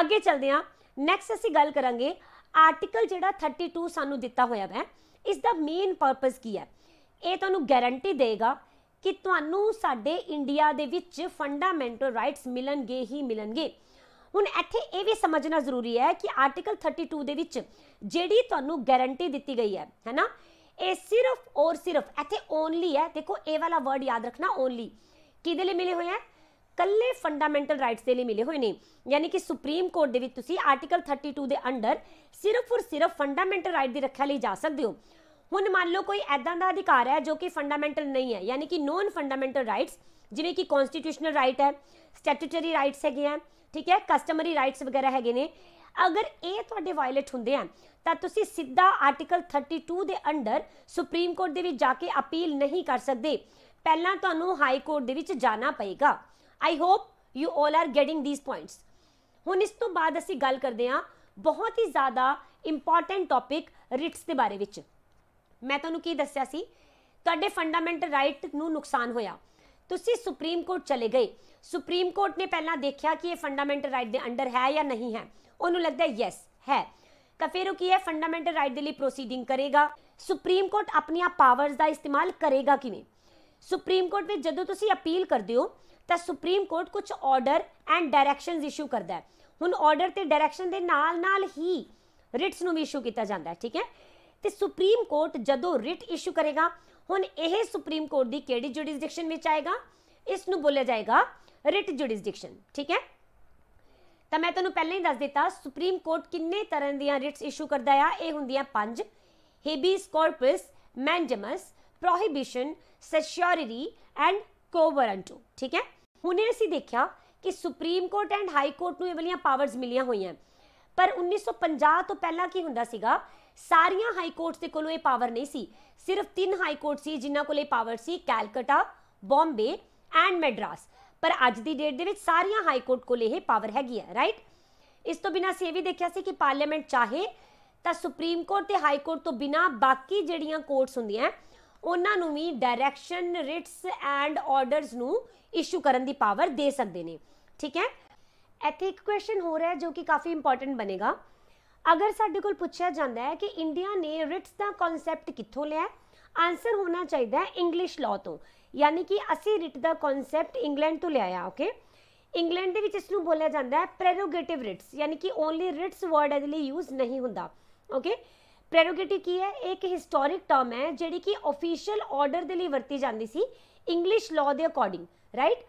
ਅੱਗੇ ਚੱਲਦੇ ਹਾਂ ਨੈਕਸਟ ਅਸੀਂ ਗੱਲ ਕਰਾਂਗੇ ਆਰਟੀਕਲ ਜਿਹੜਾ 32 ਸਾਨੂੰ ਦਿੱਤਾ ਹੋਇਆ ਹੈ ਇਸ ਦਾ ਮੇਨ ਪਰਪਸ ਕੀ ਹੈ ਇਹ ਤੁਹਾਨੂੰ ਗਾਰੰਟੀ ਦੇਗਾ ਕਿ ਤੁਹਾਨੂੰ ਸਾਡੇ ਇੰਡੀਆ ਦੇ ਵਿੱਚ ਫੰਡਾਮੈਂਟਲ ਰਾਈਟਸ ਮਿਲਣਗੇ ਹੀ ਮਿਲਣਗੇ ਹੁਣ ਇੱਥੇ ਇਹ ਵੀ ਸਮਝਣਾ ਜ਼ਰੂਰੀ ਹੈ ਕਿ ਆਰਟੀਕਲ 32 ਦੇ ਵਿੱਚ ਜਿਹੜੀ ਤੁਹਾਨੂੰ ਗਾਰੰਟੀ ਦਿੱਤੀ ਗਈ ਹੈ ਹੈਨਾ ਇਹ ਸਿਰਫ ਔਰ ਸਿਰਫ ਇੱਥੇ ਓਨਲੀ ਹੈ ਦੇਖੋ ਇਹ ਵਾਲਾ ਵਰਡ ਯਾਦ ਰੱਖਣਾ ਓਨਲੀ ਕਿਹਦੇ ਲਈ ਮਿਲੇ ਹੋਏ ਹੈ ਇਕੱਲੇ ਫੰਡਾਮੈਂਟਲ ਰਾਈਟਸ ਦੇ ਲਈ ਮਿਲੇ ਹੋਏ ਨੇ ਯਾਨੀ ਕਿ ਸੁਪਰੀਮ ਕੋਰਟ ਦੇ ਵਿੱਚ ਤੁਸੀਂ ਆਰਟੀਕਲ 32 ਦੇ ਅੰਡਰ ਸਿਰਫ ਔਰ ਸਿਰਫ ਫੰਡਾਮੈਂਟਲ ਰਾਈਟ ਦੀ ਰੱਖਿਆ ਲਈ ਜਾ ਸਕਦੇ ਹੋ ਹੁਣ ਮੰਨ ਲਓ ਕੋਈ ਐਦਾਂ ਦਾ ਅਧਿਕਾਰ ਹੈ ਜੋ ਕਿ ਫੰਡਾਮੈਂਟਲ ਨਹੀਂ ਹੈ ਯਾਨੀ ਕਿ ਨੋਨ ਫੰਡਾਮੈਂਟਲ ਰਾਈਟਸ ਜਿਵੇਂ ਕਿ ਕਨਸਟੀਟਿਊਸ਼ਨਲ ਰਾਈਟ ਹੈ ਸਟੈਟਿਊਟਰੀ ਰਾਈਟਸ ਹੈਗੇ ਆ ਠੀਕ ਹੈ ਕਸਟਮਰੀ ਰਾਈਟਸ ਵਗੈਰਾ ਹੈਗੇ ਨੇ ਅਗਰ ਇਹ ਤੁਹਾਡੇ ਵਾਇਲੇਟ ਹੁੰਦੇ ਆ ਤਾਂ ਤੁਸੀਂ ਸਿੱਧਾ ਆਰਟੀਕਲ 32 ਦੇ ਅੰਡਰ ਸੁਪਰੀਮ ਕੋਰਟ ਦੇ ਵਿੱਚ ਜਾ ਕੇ ਅਪੀਲ ਨਹੀਂ ਕਰ ਸਕਦੇ ਪਹਿਲਾਂ ਤੁਹਾਨੂੰ ਹਾਈ ਕੋਰਟ ਦੇ ਵਿੱਚ ਜਾਣਾ ਪਏਗਾ I hope you 올 are getting these points ਹੁਣ ਇਸ ਤੋਂ ਬਾਅਦ ਅਸੀਂ ਗੱਲ ਕਰਦੇ ਹਾਂ ਬਹੁਤ ਹੀ ਜ਼ਿਆਦਾ ਇੰਪੋਰਟੈਂਟ ਟੌਪਿਕ ਰਿਟਸ ਦੇ ਬਾਰੇ ਵਿੱਚ ਮੈਂ ਤੁਹਾਨੂੰ ਕੀ ਦੱਸਿਆ ਸੀ ਤੁਹਾਡੇ ਫੰਡਾਮੈਂਟਲ ਰਾਈਟ ਨੂੰ ਨੁਕਸਾਨ ਹੋਇਆ ਤੁਸੀਂ ਸੁਪਰੀਮ ਕੋਰਟ ਚਲੇ ਗਏ ਸੁਪਰੀਮ ਕੋਰਟ ਨੇ ਪਹਿਲਾਂ ਦੇਖਿਆ ਕਿ ਇਹ ਫੰਡਾਮੈਂਟਲ ਰਾਈਟ ਦੇ ਅੰਡਰ ਹੈ ਜਾਂ ਨਹੀਂ ਹੈ ਉਹਨੂੰ ਲੱਗਦਾ ਯੈਸ ਹੈ ਤਾਂ ਫਿਰ ਉਹ ਕੀ ਹੈ ਫੰਡਾਮੈਂਟਲ ਰਾਈਟ ਦੇ ਲਈ ਪ੍ਰੋਸੀਡਿੰਗ ਕਰੇਗਾ ਸੁਪਰੀਮ ਕੋਰਟ ਆਪਣੀਆਂ ਪਾਵਰਸ ਦਾ ਇਸਤੇਮਾਲ ਕਰੇਗਾ ਕਿਵੇਂ ਸੁਪਰੀਮ ਕੋਰਟ ਵਿੱਚ ਜਦੋਂ ਤੁਸੀਂ ਅਪੀਲ ਕਰਦੇ ਹੋ ਤਾਂ ਸੁਪਰੀਮ ਕੋਰਟ ਕੁਝ ਆਰਡਰ ਐਂਡ ਡਾਇਰੈਕਸ਼ਨਸ ਇਸ਼ੂ ਕਰਦਾ ਹੈ ਹੁਣ ਆਰਡਰ ਤੇ ਡਾਇਰੈਕਸ਼ਨ ਦੇ ਨਾਲ-ਨਾਲ ਹੀ ਰਿਟਸ ਨੂੰ ਵੀ ਇਸ਼ੂ ਕੀਤਾ ਜਾਂਦਾ ਹੈ ਠੀਕ ਹੈ ਤੇ ਸੁਪਰੀਮ ਕੋਰਟ ਜਦੋਂ ਰਿਟ ਇਸ਼ੂ ਕਰੇਗਾ ਹੁਣ ਇਹ ਸੁਪਰੀਮ ਕੋਰਟ ਦੀ ਕਿਹੜੀ ਜੁਰਿਸਡਿਕਸ਼ਨ ਵਿੱਚ ਆਏਗਾ ਇਸ ਨੂੰ ਬੋਲਿਆ ਜਾਏਗਾ ਰਿਟ ਜੁਰਿਸਡਿਕਸ਼ਨ ਠੀਕ ਹੈ ਤਾਂ ਮੈਂ ਤੁਹਾਨੂੰ ਪਹਿਲਾਂ ਹੀ ਦੱਸ ਦਿੱਤਾ ਸੁਪਰੀਮ ਕੋਰਟ ਕਿੰਨੇ ਤਰ੍ਹਾਂ ਦੀਆਂ ਰਿਟਸ ਇਸ਼ੂ ਕਰਦਾ ਆ ਇਹ ਹੁੰਦੀਆਂ ਪੰਜ ਹੇਬੀਸ ਕਾਰਪਸ ਮੈਂਡਮਸ ਪ੍ਰੋਹਿਬਿਸ਼ਨ ਸੈਸ਼ਿਓਰਿਟੀ ਐਂਡ ਕੋਵਰਨ ਠੀਕ ਹੈ ਹੁਣੇ ਅਸੀਂ ਦੇਖਿਆ ਕਿ supreme court and high court ਨੂੰ ਇਹ ਵਾਲੀਆਂ ਪਾਵਰਸ ਮਿਲੀਆਂ ਹੋਈਆਂ ਪਰ 1950 ਤੋਂ ਪਹਿਲਾਂ ਕੀ ਹੁੰਦਾ ਸੀਗਾ ਸਾਰੀਆਂ ਹਾਈ ਕੋਰਟਸ ਦੇ ਕੋਲ ਇਹ ਪਾਵਰ ਨਹੀਂ ਸੀ ਸਿਰਫ ਤਿੰਨ ਹਾਈ ਕੋਰਟ ਸੀ ਜਿਨ੍ਹਾਂ ਕੋਲ ਇਹ ਪਾਵਰ ਸੀ ਕੈਲਕਟਾ ਬੰਬੇ ਐਂਡ ਮੈਡਰਾਸ ਪਰ ਅੱਜ ਦੀ ਡੇਟ ਦੇ ਵਿੱਚ ਸਾਰੀਆਂ ਹਾਈ ਕੋਰਟ ਕੋਲ ਇਹ ਪਾਵਰ ਹੈਗੀ ਹੈ ਰਾਈਟ ਇਸ ਤੋਂ ਬਿਨਾ ਸੇ ਵੀ ਦੇਖਿਆ ਸੀ ਕਿ ਪਾਰਲੀਮੈਂਟ ਚਾਹੇ ਤਾਂ ਸੁਪਰੀਮ ਕੋਰਟ ਤੇ ਹਾਈ ਕੋਰਟ ਤੋਂ ਬਿਨਾ ਬਾਕੀ ਜਿਹੜੀਆਂ ਕੋਰਟਸ ਹੁੰਦੀਆਂ ਉਹਨਾਂ ਨੂੰ ਵੀ ਡਾਇਰੈਕਸ਼ਨ ਰਿਟਸ ਐਂਡ ਆਰਡਰਸ ਨੂੰ ਇਸ਼ੂ ਕਰਨ ਦੀ ਪਾਵਰ ਦੇ ਸਕਦੇ ਨੇ ਠੀਕ ਹੈ ਇੱਥੇ ਇੱਕ ਕੁਐਸਚਨ ਹੋ ਰਿਹਾ ਜੋ ਕਿ ਕਾਫੀ ਇੰਪੋਰਟੈਂਟ ਬਣੇਗਾ ਅਗਰ ਸਾਡੇ ਕੋਲ ਪੁੱਛਿਆ ਜਾਂਦਾ ਹੈ ਕਿ ਇੰਡੀਆ ਨੇ ਰਿਟਸ ਦਾ ਕਨਸੈਪਟ ਕਿੱਥੋਂ ਲਿਆ ਆਨਸਰ ਹੋਣਾ ਚਾਹੀਦਾ ਹੈ ਇੰਗਲਿਸ਼ ਲਾਅ ਤੋਂ ਯਾਨੀ ਕਿ ਅਸੀਂ ਰਿਟ ਦਾ ਕਨਸੈਪਟ ਇੰਗਲੈਂਡ ਤੋਂ ਲਿਆ ਆ ਓਕੇ ਇੰਗਲੈਂਡ ਦੇ ਵਿੱਚ ਇਸ ਨੂੰ ਬੋਲਿਆ ਜਾਂਦਾ ਹੈ ਪ੍ਰੈਰੋਗੇਟਿਵ ਰਿਟਸ ਯਾਨੀ ਕਿ ਓਨਲੀ ਰਿਟਸ ਵਰਡ ਇਹਦੇ ਲਈ ਯੂਜ਼ ਨਹੀਂ ਹੁੰਦਾ ਓਕੇ ਪ੍ਰੈਰੋਗੇਟਿਵ ਕੀ ਹੈ ਇੱਕ ਹਿਸਟੋਰਿਕ ਟਰਮ ਹੈ ਜਿਹੜੀ ਕਿ ਅਫੀਸ਼ੀਅਲ ਆਰਡਰ ਦੇ ਲਈ ਵਰਤੀ ਜਾਂਦੀ ਸੀ ਇੰਗਲਿਸ਼ ਲਾਅ ਦੇ ਅਕੋਰਡਿੰਗ ਰਾਈਟ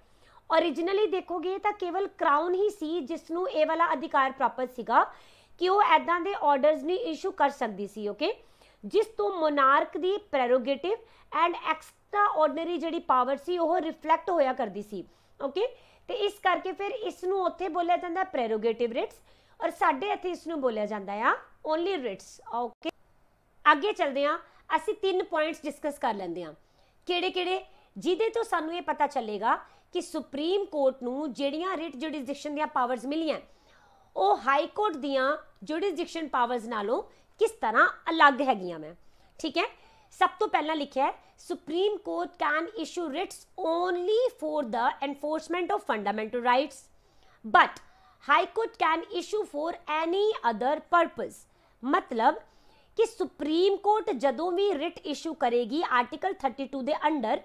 originally ਦੇਖੋਗੇ ਤਾਂ ਕੇਵਲ ਕਰਾਊਨ ਹੀ ਸੀ ਜਿਸ ਨੂੰ ਇਹ ਵਾਲਾ ਅਧਿਕਾਰ ਪ੍ਰਾਪਤ ਸੀਗਾ ਕਿ ਉਹ ਐਦਾਂ ਦੇ ਆਰਡਰਸ ਨਹੀਂ ਇਸ਼ੂ ਕਰ ਸਕਦੀ ਸੀ ਓਕੇ ਜਿਸ ਤੋਂ ਮੋਨਾਰਕ ਦੀ ਪ੍ਰੈਰੋਗੇਟਿਵ ਐਂਡ ਐਕਸਟਰਾ ਆਰਡੀਨਰੀ ਜਿਹੜੀ ਪਾਵਰ ਸੀ ਉਹ ਰਿਫਲੈਕਟ ਹੋਇਆ ਕਰਦੀ ਸੀ ਓਕੇ ਤੇ ਇਸ ਕਰਕੇ ਫਿਰ ਇਸ ਨੂੰ ਉੱਥੇ ਬੋਲਿਆ ਜਾਂਦਾ ਪ੍ਰੈਰੋਗੇਟਿਵ ਰਿਟਸ ਔਰ ਸਾਡੇ ਇੱਥੇ ਇਸ ਨੂੰ ਬੋਲਿਆ ਜਾਂਦਾ ਆ ਓਨਲੀ ਰਿਟਸ ਓਕੇ ਅੱਗੇ ਚਲਦੇ ਆ ਅਸੀਂ ਤਿੰਨ ਪੁਆਇੰਟਸ ਡਿਸਕਸ ਕਰ ਲੈਂਦੇ ਆ ਕਿਹੜੇ ਕਿਹੜੇ ਜਿਹਦੇ ਤੋਂ ਸਾਨੂੰ ਇਹ ਪਤਾ ਚੱਲੇਗਾ ਕਿ ਸੁਪਰੀਮ ਕੋਰਟ ਨੂੰ ਜਿਹੜੀਆਂ ਰਿਟ ਜੁਡੀਸ਼ੀਅਲ ਦੀਆਂ ਪਾਵਰਸ ਮਿਲੀਆਂ ਉਹ ਹਾਈ ਕੋਰਟ ਦੀਆਂ ਜੁਡੀਸ਼ੀਅਲ ਪਾਵਰਸ ਨਾਲੋਂ ਕਿਸ ਤਰ੍ਹਾਂ ਅਲੱਗ ਹੈਗੀਆਂ ਮੈਂ ਠੀਕ ਹੈ ਸਭ ਤੋਂ ਪਹਿਲਾਂ ਲਿਖਿਆ ਹੈ supreme court can issue writs only for the enforcement of fundamental rights but high court can issue for any other purpose ਮਤਲਬ ਕਿ ਸੁਪਰੀਮ ਕੋਰਟ ਜਦੋਂ ਵੀ ਰਿਟ ਇਸ਼ੂ ਕਰੇਗੀ ਆਰਟੀਕਲ 32 ਦੇ ਅੰਡਰ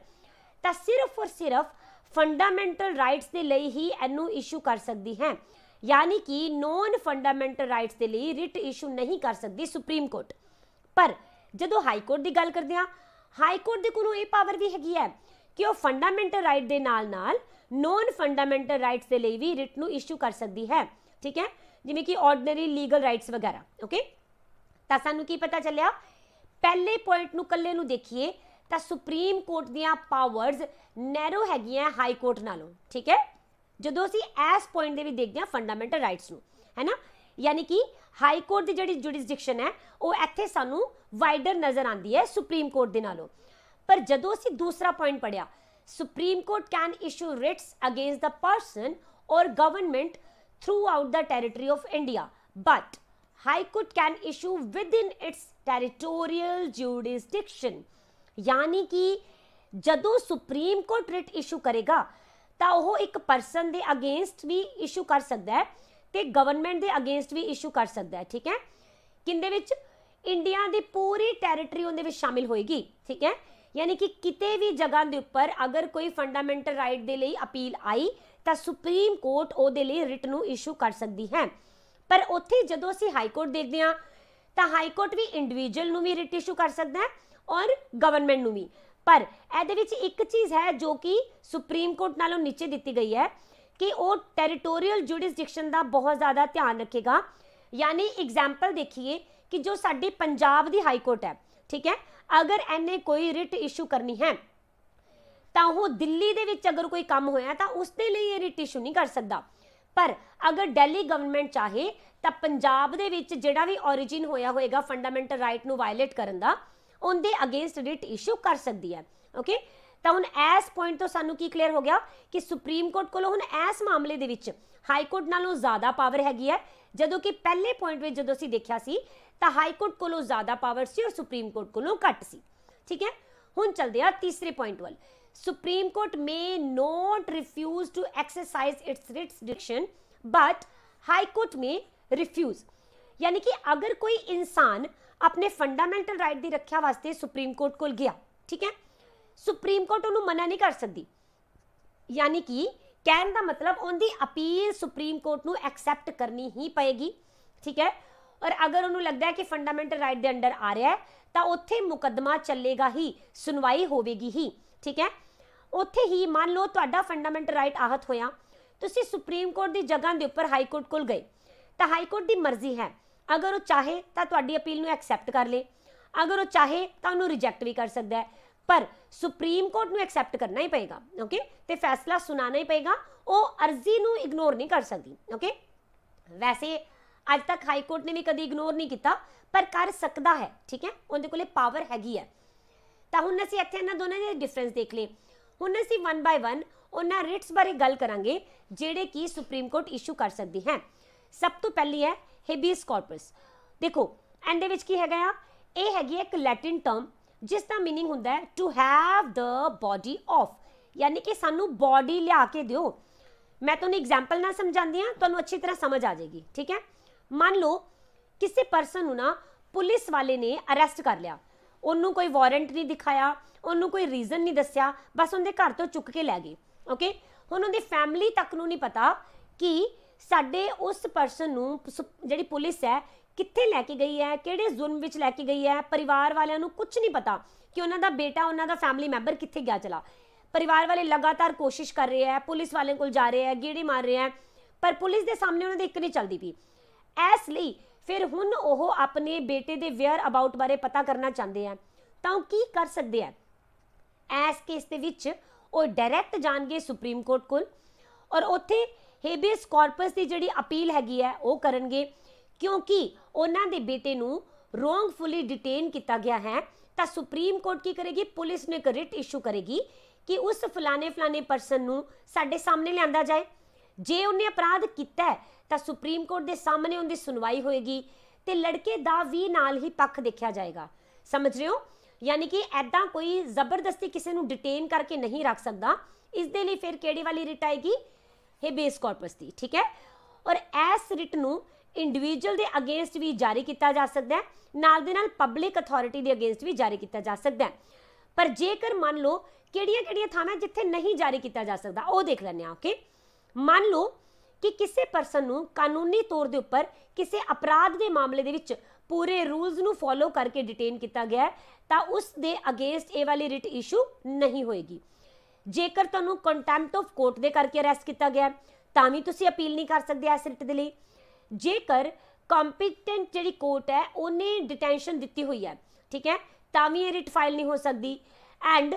ਤਾਂ ਸਿਰਫ ਔਰ ਸਿਰਫ ਫੰਡਾਮੈਂਟਲ ਰਾਈਟਸ ਦੇ ਲਈ ਹੀ ਇਹਨੂੰ ਇਸ਼ੂ ਕਰ ਸਕਦੀ ਹੈ ਯਾਨੀ ਕਿ ਨੋਨ ਫੰਡਾਮੈਂਟਲ ਰਾਈਟਸ ਦੇ ਲਈ ਰਿਟ ਇਸ਼ੂ ਨਹੀਂ ਕਰ ਸਕਦੀ ਸੁਪਰੀਮ ਕੋਰਟ ਪਰ ਜਦੋਂ ਹਾਈ ਕੋਰਟ ਦੀ ਗੱਲ ਕਰਦੇ ਹਾਂ ਹਾਈ ਕੋਰਟ ਦੇ ਕੋਲ ਇਹ ਪਾਵਰ ਵੀ ਹੈਗੀ ਹੈ ਕਿ ਉਹ ਫੰਡਾਮੈਂਟਲ ਰਾਈਟ ਦੇ ਨਾਲ ਨਾਲ ਨੋਨ ਫੰਡਾਮੈਂਟਲ ਰਾਈਟਸ ਦੇ ਲਈ ਵੀ ਰਿਟ ਨੂੰ ਇਸ਼ੂ ਕਰ ਸਕਦੀ ਹੈ ਠੀਕ ਹੈ ਜਿਵੇਂ ਕਿ ਆਰਡੀਨਰੀ ਲੀਗਲ ਰਾਈਟਸ ਵਗੈਰਾ ਓਕੇ ਤਾਂ ਸਾਨੂੰ ਕੀ ਪਤਾ ਚੱਲਿਆ ਪਹਿਲੇ ਪੁਆਇੰਟ ਨੂੰ ਕੱਲੇ ਨੂੰ ਦੇਖੀਏ ਤਾਂ ਸੁਪਰੀਮ ਕੋਰਟ ਦੀਆਂ ਪਾਵਰਸ ਨੈਰੋ ਹੈਗੀਆਂ ਹਾਈ ਕੋਰਟ ਨਾਲੋਂ ਠੀਕ ਹੈ ਜਦੋਂ ਅਸੀਂ ਐਸ ਪੁਆਇੰਟ ਦੇ ਵੀ ਦੇਖਦੇ ਹਾਂ ਫੰਡਾਮੈਂਟਲ ਰਾਈਟਸ ਨੂੰ ਹੈਨਾ ਯਾਨੀ ਕਿ ਹਾਈ ਕੋਰਟ ਦੀ ਜਿਹੜੀ ਜੁਰਿਸਡਿਕਸ਼ਨ ਹੈ ਉਹ ਇੱਥੇ ਸਾਨੂੰ ਵਾਈਡਰ ਨਜ਼ਰ ਆਉਂਦੀ ਹੈ ਸੁਪਰੀਮ ਕੋਰਟ ਦੇ ਨਾਲੋਂ ਪਰ ਜਦੋਂ ਅਸੀਂ ਦੂਸਰਾ ਪੁਆਇੰਟ ਪੜਿਆ supreme court can issue writs against the person ਔਰ government throughout the territory of India but High Court can issue within its territorial jurisdiction ਯਾਨੀ ਕਿ ਜਦੋਂ ਸੁਪਰੀਮ ਕੋਰਟ ਰਿਟ ਇਸ਼ੂ ਕਰੇਗਾ ਤਾਂ ਉਹ ਇੱਕ ਪਰਸਨ ਦੇ ਅਗੇਂਸਟ ਵੀ ਇਸ਼ੂ ਕਰ ਸਕਦਾ ਹੈ ਤੇ ਗਵਰਨਮੈਂਟ ਦੇ ਅਗੇਂਸਟ ਵੀ ਇਸ਼ੂ ਕਰ ਸਕਦਾ ਹੈ ਠੀਕ ਹੈ ਕਿੰਦੇ ਵਿੱਚ ਇੰਡੀਆ ਦੀ ਪੂਰੀ ਟੈਰੀਟਰੀ ਉਹਦੇ ਵਿੱਚ ਸ਼ਾਮਿਲ ਹੋਏਗੀ ਠੀਕ ਹੈ ਯਾਨੀ ਕਿ ਕਿਤੇ ਵੀ ਜਗ੍ਹਾ ਦੇ ਉੱਪਰ ਅਗਰ ਕੋਈ ਫੰਡਾਮੈਂਟਲ ਰਾਈਟ ਦੇ ਲਈ ਅਪੀਲ ਆਈ ਤਾਂ ਸੁਪਰੀਮ ਕੋਰਟ ਉਹਦੇ ਲਈ ਰਿਟ ਨੂੰ ਇਸ਼ੂ ਕਰ ਸਕਦੀ ਹੈ ਪਰ ਉੱਥੇ ਜਦੋਂ ਅਸੀਂ ਹਾਈ ਕੋਰਟ ਦੇਖਦੇ ਆ ਤਾਂ ਹਾਈ ਕੋਰਟ ਵੀ ਇੰਡੀਵਿਜੂਅਲ ਨੂੰ ਵੀ ਰਿਟ ਇਸ਼ੂ ਕਰ ਸਕਦਾ ਹੈ ਔਰ ਗਵਰਨਮੈਂਟ ਨੂੰ ਵੀ ਪਰ ਇਹਦੇ ਵਿੱਚ ਇੱਕ ਚੀਜ਼ ਹੈ ਜੋ ਕਿ ਸੁਪਰੀਮ ਕੋਰਟ ਨਾਲੋਂ ਨੀਚੇ ਦਿੱਤੀ ਗਈ ਹੈ ਕਿ ਉਹ ਟੈਰੀਟੋਰੀਅਲ ਜੁਰਿਸਡਿਕਸ਼ਨ ਦਾ ਬਹੁਤ ਜ਼ਿਆਦਾ ਧਿਆਨ ਰੱਖੇਗਾ ਯਾਨੀ ਐਗਜ਼ਾਮਪਲ ਦੇਖੀਏ ਕਿ ਜੋ ਸਾਡੇ ਪੰਜਾਬ ਦੀ ਹਾਈ ਕੋਰਟ ਹੈ ਠੀਕ ਹੈ ਅਗਰ ਐਨੇ ਕੋਈ ਰਿਟ ਇਸ਼ੂ ਕਰਨੀ ਹੈ ਤਾਂ ਉਹ ਦਿੱਲੀ ਦੇ ਵਿੱਚ ਅਗਰ ਕੋਈ ਕੰਮ ਹੋਇਆ ਤਾਂ ਉਸ ਦੇ ਲਈ ਇਹ ਰਿਟ ਇਸ਼ੂ ਨਹੀਂ ਕਰ ਸਕਦਾ ਪਰ ਅਗਰ ਦਿੱਲੀ ਗਵਰਨਮੈਂਟ ਚਾਹੇ ਤਾਂ ਪੰਜਾਬ ਦੇ ਵਿੱਚ ਜਿਹੜਾ ਵੀ origin ਹੋਇਆ ਹੋਏਗਾ ਫੰਡਾਮੈਂਟਲ ਰਾਈਟ ਨੂੰ ਵਾਇਲੇਟ ਕਰਨ ਦਾ ਉਹਦੇ ਅਗੇਂਸਟ ਰਿਟ ਇਸ਼ੂ ਕਰ ਸਕਦੀ ਹੈ ਓਕੇ ਤਾਂ ਹੁਣ ਐਸ ਪੁਆਇੰਟ ਤੋਂ ਸਾਨੂੰ ਕੀ ਕਲੀਅਰ ਹੋ ਗਿਆ ਕਿ ਸੁਪਰੀਮ ਕੋਰਟ ਕੋਲ ਹੁਣ ਐਸ ਮਾਮਲੇ ਦੇ ਵਿੱਚ ਹਾਈ ਕੋਰਟ ਨਾਲੋਂ ਜ਼ਿਆਦਾ ਪਾਵਰ ਹੈਗੀ ਹੈ ਜਦੋਂ ਕਿ ਪਹਿਲੇ ਪੁਆਇੰਟ ਵਿੱਚ ਜਦੋਂ ਅਸੀਂ ਦੇਖਿਆ ਸੀ ਤਾਂ ਹਾਈ ਕੋਰਟ ਕੋਲੋਂ ਜ਼ਿਆਦਾ ਪਾਵਰ ਸੀ ਔਰ ਸੁਪਰੀਮ ਕੋਰਟ ਕੋਲੋਂ ਘੱਟ ਸੀ ਠੀਕ ਹੈ ਹੁਣ ਚਲਦੇ ਆ ਤੀਸਰੇ ਪੁਆਇੰਟ ਵੱਲ Supreme Court may not refuse to exercise its writs direction but High Court may refuse. ਯਾਨੀ ਕਿ ਅਗਰ ਕੋਈ ਇਨਸਾਨ ਆਪਣੇ ਫੰਡਾਮੈਂਟਲ ਰਾਈਟ ਦੀ ਰੱਖਿਆ ਵਾਸਤੇ ਸੁਪਰੀਮ ਕੋਰਟ ਕੋਲ ਗਿਆ ਠੀਕ ਹੈ ਸੁਪਰੀਮ ਕੋਰਟ ਉਹਨੂੰ ਮਨਾ ਨਹੀਂ ਕਰ ਸਕਦੀ ਯਾਨੀ ਕਿ ਕਹਿਣ ਦਾ ਮਤਲਬ ਉਹਦੀ ਅਪੀਲ ਸੁਪਰੀਮ ਕੋਰਟ ਨੂੰ ਐਕਸੈਪਟ ਕਰਨੀ ਹੀ ਪਏਗੀ ਠੀਕ ਹੈ ਔਰ ਅਗਰ ਉਹਨੂੰ ਲੱਗਦਾ ਹੈ ਕਿ ਫੰਡਾਮੈਂਟਲ ਰਾਈਟ ਦੇ ਅੰਡਰ ਆ ਰਿਹਾ ਹੈ ਤਾਂ ਉੱਥੇ ਮੁਕੱਦਮਾ ਚੱਲੇਗਾ ਹੀ ਸੁਣਵਾਈ ਹੋਵੇਗੀ ਹੀ ਠੀਕ ਹੈ ਉੱਥੇ ਹੀ ਮੰਨ ਲਓ ਤੁਹਾਡਾ ਫੰਡਾਮੈਂਟਲ ਰਾਈਟ ਆਹਤ ਹੋਇਆ ਤੁਸੀਂ ਸੁਪਰੀਮ ਕੋਰਟ ਦੀ ਜਗ੍ਹਾ ਦੇ ਉੱਪਰ ਹਾਈ ਕੋਰਟ ਕੋਲ ਗਏ ਤਾਂ ਹਾਈ ਕੋਰਟ ਦੀ ਮਰਜ਼ੀ ਹੈ ਅਗਰ ਉਹ ਚਾਹੇ ਤਾਂ ਤੁਹਾਡੀ ਅਪੀਲ ਨੂੰ ਐਕਸੈਪਟ ਕਰ ਲੇ ਅਗਰ ਉਹ ਚਾਹੇ ਤਾਂ ਉਹਨੂੰ ਰਿਜੈਕਟ ਵੀ ਕਰ ਸਕਦਾ ਹੈ ਪਰ ਸੁਪਰੀਮ ਕੋਰਟ ਨੂੰ ਐਕਸੈਪਟ ਕਰਨਾ ਹੀ ਪਏਗਾ ਓਕੇ ਤੇ ਫੈਸਲਾ ਸੁਣਾਣਾ ਹੀ ਪਏਗਾ ਉਹ ਅਰਜ਼ੀ ਨੂੰ ਇਗਨੋਰ ਨਹੀਂ ਕਰ ਸਕਦੀ ਓਕੇ ਵੈਸੇ ਅੱਜ ਤੱਕ ਹਾਈ ਕੋਰਟ ਨੇ ਵੀ ਕਦੀ ਇਗਨੋਰ ਨਹੀਂ ਕੀਤਾ ਪਰ ਕਰ ਸਕਦਾ ਹੈ ਠੀਕ ਹੈ ਉਹਦੇ ਕੋਲੇ ਪਾਵਰ ਹੈਗੀ ਹੈ ਤਾਂ ਹੁਣ ਅਸੀਂ ਇੱਥੇ ਇਹਨਾਂ ਦੋਨਾਂ ਦੇ ਡਿਫਰੈਂਸ ਦੇਖ ਲਏ ਹੁਣ ਅਸੀਂ 1 ਬਾਈ 1 ਉਹਨਾਂ ਰਿਟਸ ਬਾਰੇ ਗੱਲ ਕਰਾਂਗੇ ਜਿਹੜੇ ਕੀ ਸੁਪਰੀਮ ਕੋਰਟ ਇਸ਼ੂ ਕਰ ਸਕਦੀ ਹੈ ਸਭ ਤੋਂ ਪਹਿਲੀ ਹੈ ਹੈਬੀਸ ਕਾਰਪਸ ਦੇਖੋ ਇਹਦੇ ਵਿੱਚ ਕੀ ਹੈਗਾ ਆ ਇਹ ਹੈਗੀ ਇੱਕ ਲੈਟਿਨ ਟਰਮ ਜਿਸ ਦਾ मीनिंग ਹੁੰਦਾ ਹੈ to have the body of ਯਾਨੀ ਕਿ ਸਾਨੂੰ ਬਾਡੀ ਲਿਆ ਕੇ ਦਿਓ ਮੈਂ ਤੁਹਾਨੂੰ ਐਗਜ਼ਾਮਪਲ ਨਾਲ ਸਮਝਾਉਂਦੀ ਆ ਤੁਹਾਨੂੰ ਅੱਛੀ ਤਰ੍ਹਾਂ ਸਮਝ ਆ ਜਾਏਗੀ ਠੀਕ ਹੈ ਮੰਨ ਲਓ ਕਿਸੇ ਪਰਸਨ ਨੂੰ ਨਾ ਪੁਲਿਸ ਵਾਲੇ ਨੇ ਅਰੈਸਟ ਕਰ ਲਿਆ ਉਹਨੂੰ ਕੋਈ ਵਾਰੰਟ ਨਹੀਂ ਦਿਖਾਇਆ ਉਹਨੂੰ ਕੋਈ ਰੀਜ਼ਨ ਨਹੀਂ ਦੱਸਿਆ ਬਸ ਉਹਦੇ ਘਰ ਤੋਂ ਚੁੱਕ ਕੇ ਲੈ ਗਏ ਓਕੇ ਹੁਣ ਉਹਦੀ ਫੈਮਿਲੀ ਤੱਕ ਨੂੰ ਨਹੀਂ ਪਤਾ ਕਿ ਸਾਡੇ ਉਸ ਪਰਸਨ ਨੂੰ ਜਿਹੜੀ ਪੁਲਿਸ ਹੈ ਕਿੱਥੇ ਲੈ ਕੇ ਗਈ ਹੈ ਕਿਹੜੇ ਜ਼ੁਲਮ ਵਿੱਚ ਲੈ ਕੇ ਗਈ ਹੈ ਪਰਿਵਾਰ ਵਾਲਿਆਂ ਨੂੰ ਕੁਝ ਨਹੀਂ ਪਤਾ ਕਿ ਉਹਨਾਂ ਦਾ ਬੇਟਾ ਉਹਨਾਂ ਦਾ ਫੈਮਿਲੀ ਮੈਂਬਰ ਕਿੱਥੇ ਗਿਆ ਚਲਾ ਪਰਿਵਾਰ ਵਾਲੇ ਲਗਾਤਾਰ ਕੋਸ਼ਿਸ਼ ਕਰ ਰਹੇ ਹੈ ਪੁਲਿਸ ਵਾਲਿਆਂ ਕੋਲ ਜਾ ਰਹੇ ਹੈ ਗੇੜੇ ਮਾਰ ਰਹੇ ਹੈ ਪਰ ਪੁਲਿਸ ਦੇ ਸਾਹਮਣੇ ਉਹਨਾਂ ਦੇ ਇੱਕ ਨਹੀਂ ਚੱਲਦੀ ਪਈ ਐਸ ਲਈ ਫਿਰ ਹੁਣ ਉਹ ਆਪਣੇ ਬੇਟੇ ਦੇ ਵੇਅਰ ਅਬਾਊਟ ਬਾਰੇ ਪਤਾ ਕਰਨਾ ਚਾਹੁੰਦੇ ਆ ਤਾਂ ਉਹ ਕੀ ਕਰ ਸਕਦੇ ਆ ਐਸ ਕੇਸ ਦੇ ਵਿੱਚ ਉਹ ਡਾਇਰੈਕਟ ਜਾਣਗੇ ਸੁਪਰੀਮ ਕੋਰਟ ਕੋਲ ਔਰ ਉੱਥੇ ਹੇਬੀਅਸ ਕਾਰਪਸ ਦੀ ਜਿਹੜੀ ਅਪੀਲ ਹੈਗੀ ਹੈ ਉਹ ਕਰਨਗੇ ਕਿਉਂਕਿ ਉਹਨਾਂ ਦੇ ਬੇਟੇ ਨੂੰ ਰੋਂਗਫੁਲੀ ਡਿਟੇਨ ਕੀਤਾ ਗਿਆ ਹੈ ਤਾਂ ਸੁਪਰੀਮ ਕੋਰਟ ਕੀ ਕਰੇਗੀ ਪੁਲਿਸ ਨੇ ਰਿਟ ਇਸ਼ੂ ਕਰੇਗੀ ਕਿ ਉਸ ਫਲਾਣੇ ਫਲਾਣੇ ਪਰਸਨ ਨੂੰ ਸਾਡੇ ਸਾਹਮਣੇ ਲਿਆਂਦਾ ਜਾਏ ਜੇ ਉਹਨੇ ਅਪਰਾਧ ਕੀਤਾ ਤਾਂ ਸੁਪਰੀਮ ਕੋਰਟ ਦੇ ਸਾਹਮਣੇ ਉਹਦੀ ਸੁਣਵਾਈ ਹੋਏਗੀ ਤੇ ਲੜਕੇ ਦਾ ਵੀ ਨਾਲ ਹੀ ਪੱਖ ਦੇਖਿਆ ਜਾਏਗਾ ਸਮਝ ਰਹੇ ਹੋ ਯਾਨੀ ਕਿ ਐਦਾਂ ਕੋਈ ਜ਼ਬਰਦਸਤੀ ਕਿਸੇ ਨੂੰ ਡਿਟੇਨ ਕਰਕੇ ਨਹੀਂ ਰੱਖ ਸਕਦਾ ਇਸ ਦੇ ਲਈ ਫਿਰ ਕਿਹੜੀ ਵਾਲੀ ਰਿਟ ਆਏਗੀ ਬੇਸ ਕਾਰਪਸ ਦੀ ਠੀਕ ਹੈ ਔਰ ਐਸ ਰਿਟ ਨੂੰ ਇੰਡੀਵਿਜੂਅਲ ਦੇ ਅਗੇਂਸਟ ਵੀ ਜਾਰੀ ਕੀਤਾ ਜਾ ਸਕਦਾ ਹੈ ਨਾਲ ਦੇ ਨਾਲ ਪਬਲਿਕ ਅਥਾਰਟੀ ਦੇ ਅਗੇਂਸਟ ਵੀ ਜਾਰੀ ਕੀਤਾ ਜਾ ਸਕਦਾ ਹੈ ਪਰ ਜੇਕਰ ਮੰਨ ਲਓ ਕਿਹੜੀਆਂ-ਕਿਹੜੀਆਂ ਥਾਵਾਂ ਜਿੱਥੇ ਨਹੀਂ ਜਾਰੀ ਕੀਤਾ ਜਾ ਸਕਦਾ ਉਹ ਦੇਖ ਲੈਣੇ ਆ ਓਕੇ ਮੰਨ ਲਓ ਕਿ ਕਿਸੇ ਪਰਸਨ ਨੂੰ ਕਾਨੂੰਨੀ ਤੌਰ ਦੇ ਉੱਪਰ ਕਿਸੇ ਅਪਰਾਧ ਦੇ ਮਾਮਲੇ ਦੇ ਵਿੱਚ ਪੂਰੇ ਰੂਲਸ ਨੂੰ ਫੋਲੋ ਕਰਕੇ ਡਿਟੇਨ ਕੀਤਾ ਗਿਆ ਹੈ ਤਾਂ ਉਸ ਦੇ ਅਗੇਂਸਟ ਇਹ ਵਾਲੀ ਰਿਟ ਇਸ਼ੂ ਨਹੀਂ ਹੋਏਗੀ ਜੇਕਰ ਤੁਹਾਨੂੰ ਕੰਟੈਂਪਟ ਆਫ ਕੋਰਟ ਦੇ ਕਰਕੇ ਅਰੈਸਟ ਕੀਤਾ ਗਿਆ ਤਾਂ ਵੀ ਤੁਸੀਂ ਅਪੀਲ ਨਹੀਂ ਕਰ ਸਕਦੇ ਇਸ ਰਿਟ ਦੇ ਲਈ ਜੇਕਰ ਕੰਪੀਟੈਂਟ ਜਿਹੜੀ ਕੋਰਟ ਹੈ ਉਹਨੇ ਡਿਟੈਂਸ਼ਨ ਦਿੱਤੀ ਹੋਈ ਹੈ ਠੀਕ ਹੈ ਤਾਂ ਵੀ ਇਹ ਰਿਟ ਫਾਈਲ ਨਹੀਂ ਹੋ ਸਕਦੀ ਐਂਡ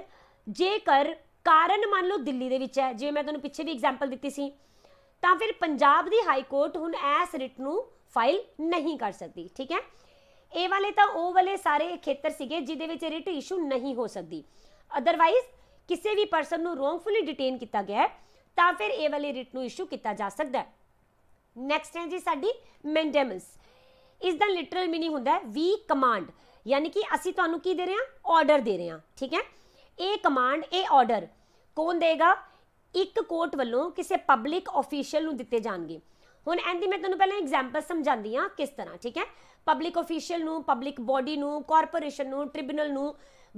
ਜੇਕਰ ਕਾਰਨ ਮੰਨ ਲਓ ਦਿੱਲੀ ਦੇ ਵਿੱਚ ਹੈ ਜਿਵੇਂ ਮੈਂ ਤੁਹਾਨੂੰ ਪਿੱਛੇ ਵੀ ਐਗਜ਼ਾਮਪਲ ਦਿੱਤੀ ਸੀ ਤਾਂ ਫਿਰ ਪੰਜਾਬ ਦੀ ਹਾਈ ਕੋਰਟ ਹੁਣ ਐਸ ਰਿਟ ਨੂੰ ਫਾਈਲ ਨਹੀਂ ਕਰ ਸਕਦੀ ਠੀਕ ਹੈ ਇਹ ਵਾਲੇ ਤਾਂ ਉਹ ਵਾਲੇ ਸਾਰੇ ਖੇਤਰ ਸੀਗੇ ਜਿਦੇ ਵਿੱਚ ਰਿਟ ਇਸ਼ੂ ਨਹੀਂ ਹੋ ਸਕਦੀ ਅਦਰਵਾਈਜ਼ ਕਿਸੇ ਵੀ ਪਰਸਨ ਨੂੰ ਰੋਂਗਫੁਲੀ ਡਿਟੇਨ ਕੀਤਾ ਗਿਆ ਹੈ ਤਾਂ ਫਿਰ ਇਹ ਵਾਲੀ ਰਿਟ ਨੂੰ ਇਸ਼ੂ ਕੀਤਾ ਜਾ ਸਕਦਾ ਹੈ ਨੈਕਸਟ ਹੈ ਜੀ ਸਾਡੀ ਮੈਂਡੇਮਸ ਇਸ ਦਾ ਲਿਟਰਲ ਮੀਨਿੰਗ ਹੁੰਦਾ ਹੈ ਵੀ ਕਮਾਂਡ ਯਾਨੀ ਕਿ ਅਸੀਂ ਤੁਹਾਨੂੰ ਕੀ ਦੇ ਰਹੇ ਹਾਂ ਆਰਡਰ ਦੇ ਰਹੇ ਹਾਂ ਠੀਕ ਹੈ ਇਹ ਕਮਾਂਡ ਇਹ ਆਰਡਰ ਕੌਣ ਦੇਗਾ ਇੱਕ ਕੋਰਟ ਵੱਲੋਂ ਕਿਸੇ ਪਬਲਿਕ ਅਫੀਸ਼ੀਅਲ ਨੂੰ ਦਿੱਤੇ ਜਾਣਗੇ ਹੁਣ ਐਂਦੀ ਮੈਂ ਤੁਹਾਨੂੰ ਪਹਿਲਾਂ ਐਗਜ਼ਾਮਪਲ ਸਮਝਾਉਂਦੀ ਆ ਕਿਸ ਤਰ੍ਹਾਂ ਠੀਕ ਹੈ ਪਬਲਿਕ ਅਫੀਸ਼ੀਅਲ ਨੂੰ ਪਬਲਿਕ ਬਾਡੀ ਨੂੰ ਕਾਰਪੋਰੇਸ਼ਨ ਨੂੰ ਟ੍ਰਿਬਿਊਨਲ ਨੂੰ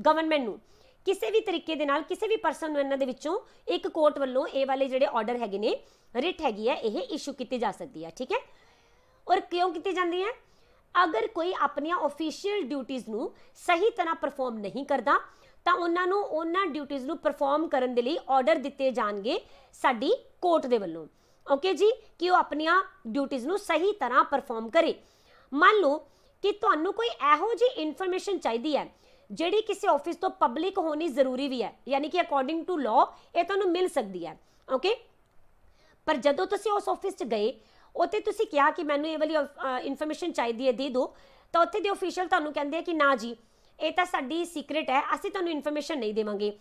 ਗਵਰਨਮੈਂਟ ਨੂੰ ਕਿਸੇ ਵੀ ਤਰੀਕੇ ਦੇ ਨਾਲ ਕਿਸੇ ਵੀ ਪਰਸਨ ਨੂੰ ਇਹਨਾਂ ਦੇ ਵਿੱਚੋਂ ਇੱਕ ਕੋਰਟ ਵੱਲੋਂ ਇਹ ਵਾਲੇ ਜਿਹੜੇ ਆਰਡਰ ਹੈਗੇ ਨੇ ਰਿਟ ਹੈਗੀ ਹੈ ਇਹ ਇਸ਼ੂ ਕੀਤੀ ਜਾ ਸਕਦੀ ਹੈ ਠੀਕ ਹੈ ਔਰ ਕਿਉਂ ਕੀਤੀ ਜਾਂਦੀ ਹੈ ਅਗਰ ਕੋਈ ਆਪਣੀਆਂ ਅਫੀਸ਼ੀਅਲ ਡਿਊਟੀਆਂ ਨੂੰ ਸਹੀ ਤਰ੍ਹਾਂ ਪਰਫਾਰਮ ਨਹੀਂ ਕਰਦਾ ਤਾਂ ਉਹਨਾਂ ਨੂੰ ਉਹਨਾਂ ਡਿਊਟੀਆਂ ਨੂੰ ਪਰਫਾਰਮ ਕਰਨ ਦੇ ਲਈ ਆਰਡਰ ਦਿੱਤੇ ਜਾਣਗੇ ਸਾਡੀ ਕੋਰਟ ਦੇ ਵੱਲੋਂ ਓਕੇ ਜੀ ਕਿ ਉਹ ਆਪਣੀਆਂ ਡਿਊਟੀਆਂ ਨੂੰ ਸਹੀ ਤਰ੍ਹਾਂ ਪਰਫਾਰਮ ਕਰੇ ਮੰਨ ਲਓ ਕਿ ਤੁਹਾਨੂੰ ਕੋਈ ਇਹੋ ਜੀ ਇਨਫੋਰਮੇਸ਼ਨ ਚਾਹੀਦੀ ਹੈ ਜਿਹੜੀ ਕਿਸੇ ਆਫਿਸ ਤੋਂ ਪਬਲਿਕ ਹੋਣੀ ਜ਼ਰੂਰੀ ਵੀ ਹੈ ਯਾਨੀ ਕਿ ਅਕੋਰਡਿੰਗ ਟੂ ਲਾਅ ਇਹ ਤੁਹਾਨੂੰ ਮਿਲ ਸਕਦੀ ਹੈ ਓਕੇ ਪਰ ਜਦੋਂ ਤੁਸੀਂ ਉਸ ਆਫਿਸ 'ਚ ਗਏ ਉੱਥੇ ਤੁਸੀਂ ਕਿਹਾ ਕਿ ਮੈਨੂੰ ਇਹ ਵਾਲੀ ਇਨਫੋਰਮੇਸ਼ਨ ਚਾਹੀਦੀ ਹੈ ਦੇ ਦਿਓ ਤਾਂ ਉੱਥੇ ਦੇ ਅਫੀਸ਼ੀਅਲ ਤੁਹਾਨੂੰ ਕਹਿੰਦੇ ਆ ਕਿ ਨਾ ਜੀ ਇਹ ਤਾਂ ਸਾਡੀ ਸੀਕ੍ਰੀਟ ਹੈ ਅਸੀਂ ਤੁਹਾਨੂੰ ਇਨਫੋਰਮੇਸ਼ਨ ਨਹੀਂ ਦੇਵਾਂਗੇ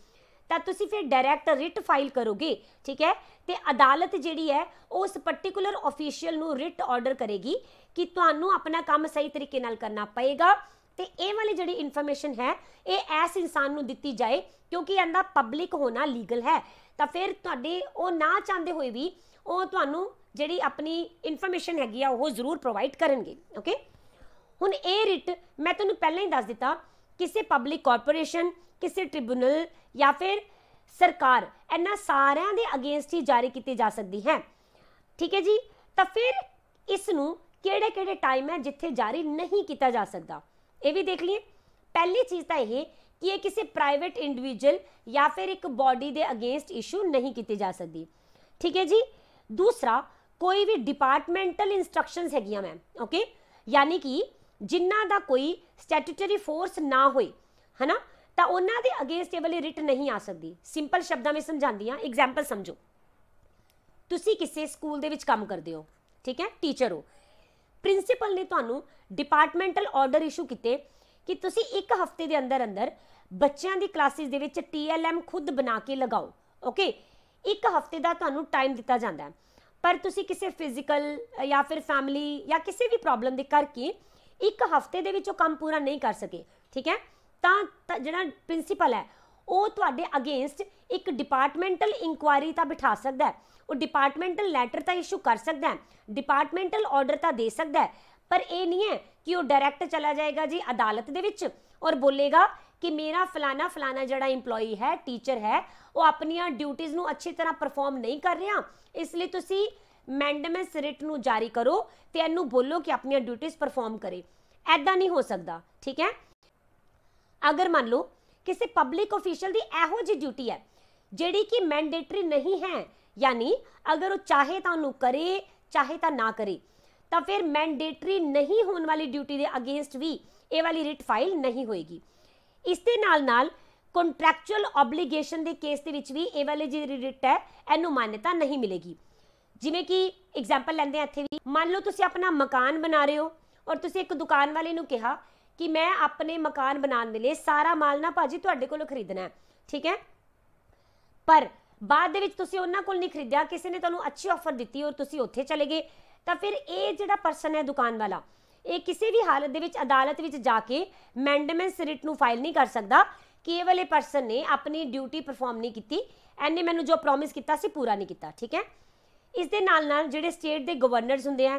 ਤਾਂ ਤੁਸੀਂ ਫਿਰ ਡਾਇਰੈਕਟ ਰਿਟ ਫਾਈਲ ਕਰੋਗੇ ਠੀਕ ਹੈ ਤੇ ਅਦਾਲਤ ਜਿਹੜੀ ਹੈ ਉਸ ਪਾਰਟਿਕੂਲਰ ਅਫੀਸ਼ੀਅਲ ਨੂੰ ਰਿਟ ਆਰਡਰ ਕਰੇਗੀ ਕਿ ਤੁਹਾਨੂੰ ਆਪਣਾ ਕੰਮ ਸਹੀ ਤਰੀਕੇ ਨਾਲ ਕਰਨਾ ਪਏਗਾ ਤੇ ਇਹ ਵਾਲੀ ਜਿਹੜੀ ਇਨਫੋਰਮੇਸ਼ਨ ਹੈ ਇਹ ਐਸ ਇਨਸਾਨ ਨੂੰ ਦਿੱਤੀ ਜਾਏ ਕਿਉਂਕਿ ਇਹਦਾ ਪਬਲਿਕ ਹੋਣਾ ਲੀਗਲ ਹੈ ਤਾਂ ਫਿਰ ਤੁਹਾਡੇ ਉਹ ਨਾ ਚਾਹੁੰਦੇ ਹੋਏ ਵੀ ਉਹ ਤੁਹਾਨੂੰ ਜਿਹੜੀ ਆਪਣੀ ਇਨਫੋਰਮੇਸ਼ਨ ਹੈਗੀ ਆ ਉਹ ਜ਼ਰੂਰ ਪ੍ਰੋਵਾਈਡ ਕਰਨਗੇ ਓਕੇ ਹੁਣ ਇਹ ਰਿਟ ਮੈਂ ਤੁਹਾਨੂੰ ਪਹਿਲਾਂ ਹੀ ਦੱਸ ਦਿੱਤਾ ਕਿਸੇ ਪਬਲਿਕ ਕਾਰਪੋਰੇਸ਼ਨ ਕਿਸੇ ਟ੍ਰਿਬਿਊਨਲ ਜਾਂ ਫਿਰ ਸਰਕਾਰ ਇਹਨਾਂ ਸਾਰਿਆਂ ਦੇ ਅਗੇਂਸਟ ਹੀ ਜਾਰੀ ਕੀਤੀ ਜਾ ਸਕਦੀ ਹੈ ਠੀਕ ਹੈ ਜੀ ਤਾਂ ਫਿਰ ਇਸ ਨੂੰ ਕਿਹੜੇ ਕਿਹੜੇ ਟਾਈਮ ਹੈ ਜਿੱਥੇ ਜਾਰੀ ਨਹੀਂ ਕੀਤਾ ਜਾ ਸਕਦਾ ਇਹ ਵੀ ਦੇਖ ਲਈਏ ਪਹਿਲੀ ਚੀਜ਼ ਤਾਂ ਇਹ ਕਿ ਇਹ ਕਿਸੇ ਪ੍ਰਾਈਵੇਟ ਇੰਡੀਵਿਜੂਅਲ ਜਾਂ ਫਿਰ ਇੱਕ ਬਾਡੀ ਦੇ ਅਗੇਂਸਟ ਇਸ਼ੂ ਨਹੀਂ ਕੀਤੀ ਜਾ ਸਕਦੀ ਠੀਕ ਹੈ ਜੀ ਦੂਸਰਾ ਕੋਈ ਵੀ ਡਿਪਾਰਟਮੈਂਟਲ ਇਨਸਟਰਕਸ਼ਨਸ ਹੈਗੀਆਂ ਮੈਮ ਓਕੇ ਯਾਨੀ ਕਿ ਜਿਨ੍ਹਾਂ ਦਾ ਕੋਈ ਸਟੈਟਿਊਟਰੀ ਫੋਰਸ ਨਾ ਹੋਏ ਹਨਾ ਤਾਂ ਉਹਨਾਂ ਦੇ ਅਗੇਂਸਟ ਇਹ ਵਾਲੀ ਰਿਟ ਨਹੀਂ ਆ ਸਕਦੀ ਸਿੰਪਲ ਸ਼ਬਦਾਂ ਵਿੱਚ ਸਮਝਾਉਂਦੀ ਆ ਐਗਜ਼ਾਮਪਲ ਸਮਝੋ ਤੁਸੀਂ ਕਿਸੇ ਸਕੂਲ ਦੇ ਵਿੱਚ ਕੰਮ ਕਰਦੇ ਹੋ ਠੀਕ ਹੈ ਟੀਚਰ ਹੋ ਪ੍ਰਿੰਸੀਪਲ ਨੇ ਤੁਹਾਨੂੰ ਡਿਪਾਰਟਮੈਂਟਲ ਆਰਡਰ ਇਸ਼ੂ ਕੀਤੇ ਕਿ ਤੁਸੀਂ ਇੱਕ ਹਫਤੇ ਦੇ ਅੰਦਰ ਅੰਦਰ ਬੱਚਿਆਂ ਦੀ ਕਲਾਸਿਸ ਦੇ ਵਿੱਚ ਟੀਐਲਐਮ ਖੁਦ ਬਣਾ ਕੇ ਲਗਾਓ ਓਕੇ ਇੱਕ ਹਫਤੇ ਦਾ ਤੁਹਾਨੂੰ ਟਾਈਮ ਦਿੱਤਾ ਜਾਂਦਾ ਹੈ ਪਰ ਤੁਸੀਂ ਕਿਸੇ ਫਿਜ਼ੀਕਲ ਜਾਂ ਫਿਰ ਫੈਮਿਲੀ ਜਾਂ ਕਿਸੇ ਵੀ ਪ੍ਰੋਬਲਮ ਦੇ ਕਰਕੇ ਇੱਕ ਹਫ਼ਤੇ ਦੇ ਵਿੱਚ ਉਹ ਕੰਮ ਪੂਰਾ ਨਹੀਂ ਕਰ ਸਕੇ ਠੀਕ ਹੈ ਤਾਂ ਜਿਹੜਾ ਪ੍ਰਿੰਸੀਪਲ ਹੈ ਉਹ ਤੁਹਾਡੇ ਅਗੇਂਸਟ ਇੱਕ ਡਿਪਾਰਟਮੈਂਟਲ ਇਨਕੁਆਇਰੀ ਤਾਂ ਬਿਠਾ ਸਕਦਾ ਹੈ ਉਹ ਡਿਪਾਰਟਮੈਂਟਲ ਲੈਟਰ ਤਾਂ ਇਸ਼ੂ ਕਰ ਸਕਦਾ ਹੈ ਡਿਪਾਰਟਮੈਂਟਲ ਆਰਡਰ ਤਾਂ ਦੇ ਸਕਦਾ ਹੈ ਪਰ ਇਹ ਨਹੀਂ ਹੈ ਕਿ ਉਹ ਡਾਇਰੈਕਟ ਚਲਾ ਜਾਏਗਾ ਜੀ ਅਦਾਲਤ ਦੇ ਵਿੱਚ ਔਰ ਬੋਲੇਗਾ ਕਿ ਮੇਰਾ ਫਲਾਣਾ ਫਲਾਣਾ ਜਿਹੜਾ EMPLOYEE ਹੈ ਟੀਚਰ ਹੈ ਉਹ ਆਪਣੀਆਂ ਡਿਊਟੀਆਂ ਨੂੰ ਅੱਛੀ ਤਰ੍ਹਾਂ ਪਰਫਾਰਮ ਨਹੀਂ ਕਰ ਰਿਹਾ ਇਸ ਲਈ ਤੁਸੀਂ ਮੈਂਡਮਸ ਰਿਟ ਨੂੰ ਜਾਰੀ ਕਰੋ ਤੇ ਇਹਨੂੰ ਬੋਲੋ ਕਿ ਆਪਣੀਆਂ ਡਿਊਟੀਆਂ ਪਰਫਾਰਮ ਕਰੇ ਐਦਾਂ ਨਹੀਂ ਹੋ ਸਕਦਾ ਠੀਕ ਹੈ ਅਗਰ ਮੰਨ ਲਓ ਕਿਸੇ ਪਬਲਿਕ ਅਫੀਸ਼ੀਅਲ ਦੀ ਇਹੋ ਜੀ ਡਿਊਟੀ ਹੈ ਜਿਹੜੀ ਕਿ ਮੈਂਡੇਟਰੀ ਨਹੀਂ ਹੈ ਯਾਨੀ ਅਗਰ ਉਹ ਚਾਹੇ ਤਾਂ ਉਹਨੂੰ ਕਰੇ ਚਾਹੇ ਤਾਂ ਨਾ ਕਰੇ ਤਾਂ ਫਿਰ ਮੈਂਡੇਟਰੀ ਨਹੀਂ ਹੋਣ ਵਾਲੀ ਡਿਊਟੀ ਦੇ ਅਗੇਂਸਟ ਵੀ ਇਹ ਵਾਲੀ ਰਿਟ ਫਾਈਲ ਨਹੀਂ ਹੋਏਗੀ ਇਸ ਦੇ ਨਾਲ ਨਾਲ ਕੰਟਰੈਕਚੁਅਲ ਆਬਲੀਗੇਸ਼ਨ ਦੇ ਕੇਸ ਦੇ ਵਿੱਚ ਵੀ ਇਹ ਵਾਲੀ ਜਿਹੜੀ ਰਿਟ ਹੈ ਇਹਨੂੰ ਮਾਨਤਾ ਨਹੀਂ ਮਿਲੇਗੀ ਜਿਵੇਂ ਕਿ ਐਗਜ਼ਾਮਪਲ ਲੈਂਦੇ ਆ ਇੱਥੇ ਵੀ ਮੰਨ ਲਓ ਤੁਸੀਂ ਆਪਣਾ ਮਕਾਨ ਬਣਾ ਰਹੇ ਹੋ ਔਰ ਤੁਸੀਂ ਇੱਕ ਦੁਕਾਨ ਵਾਲੇ ਨੂੰ ਕਿਹਾ ਕਿ ਮੈਂ ਆਪਣੇ ਮਕਾਨ ਬਣਾਉਣ ਦੇ ਲਈ ਸਾਰਾ ਮਾਲ ਨਾ ਭਾਜੀ ਤੁਹਾਡੇ ਕੋਲੋਂ ਖਰੀਦਣਾ ਹੈ ਠੀਕ ਹੈ ਪਰ ਬਾਅਦ ਦੇ ਵਿੱਚ ਤੁਸੀਂ ਉਹਨਾਂ ਕੋਲ ਨਹੀਂ ਖਰੀਦਿਆ ਕਿਸੇ ਨੇ ਤੁਹਾਨੂੰ ਅੱਛੀ ਆਫਰ ਦਿੱਤੀ ਔਰ ਤੁਸੀਂ ਉੱਥੇ ਚਲੇ ਗਏ ਤਾਂ ਫਿਰ ਇਹ ਜਿਹੜਾ ਪਰਸਨ ਹੈ ਦੁਕਾਨ ਵਾਲਾ ਇਹ ਕਿਸੇ ਵੀ ਹਾਲਤ ਦੇ ਵਿੱਚ ਅਦਾਲਤ ਵਿੱਚ ਜਾ ਕੇ ਮੈਂਡਮੈਂਸ ਰਿਟ ਨੂੰ ਫਾਈਲ ਨਹੀਂ ਕਰ ਸਕਦਾ ਕਿ ਇਹ ਵਾਲੇ ਪਰਸਨ ਨੇ ਆਪਣੀ ਡਿਊਟੀ ਪਰਫਾਰਮ ਨਹੀਂ ਕੀਤੀ ਐਨੇ ਮੈਨੂੰ ਜੋ ਪ੍ਰੋਮਿਸ ਕੀਤਾ ਸੀ ਪੂਰਾ ਨਹੀਂ ਕੀਤਾ ਠੀਕ ਹੈ ਇਸ ਦੇ ਨਾਲ ਨਾਲ ਜਿਹੜੇ ਸਟੇਟ ਦੇ ਗਵਰਨਰਸ ਹੁੰਦੇ ਆ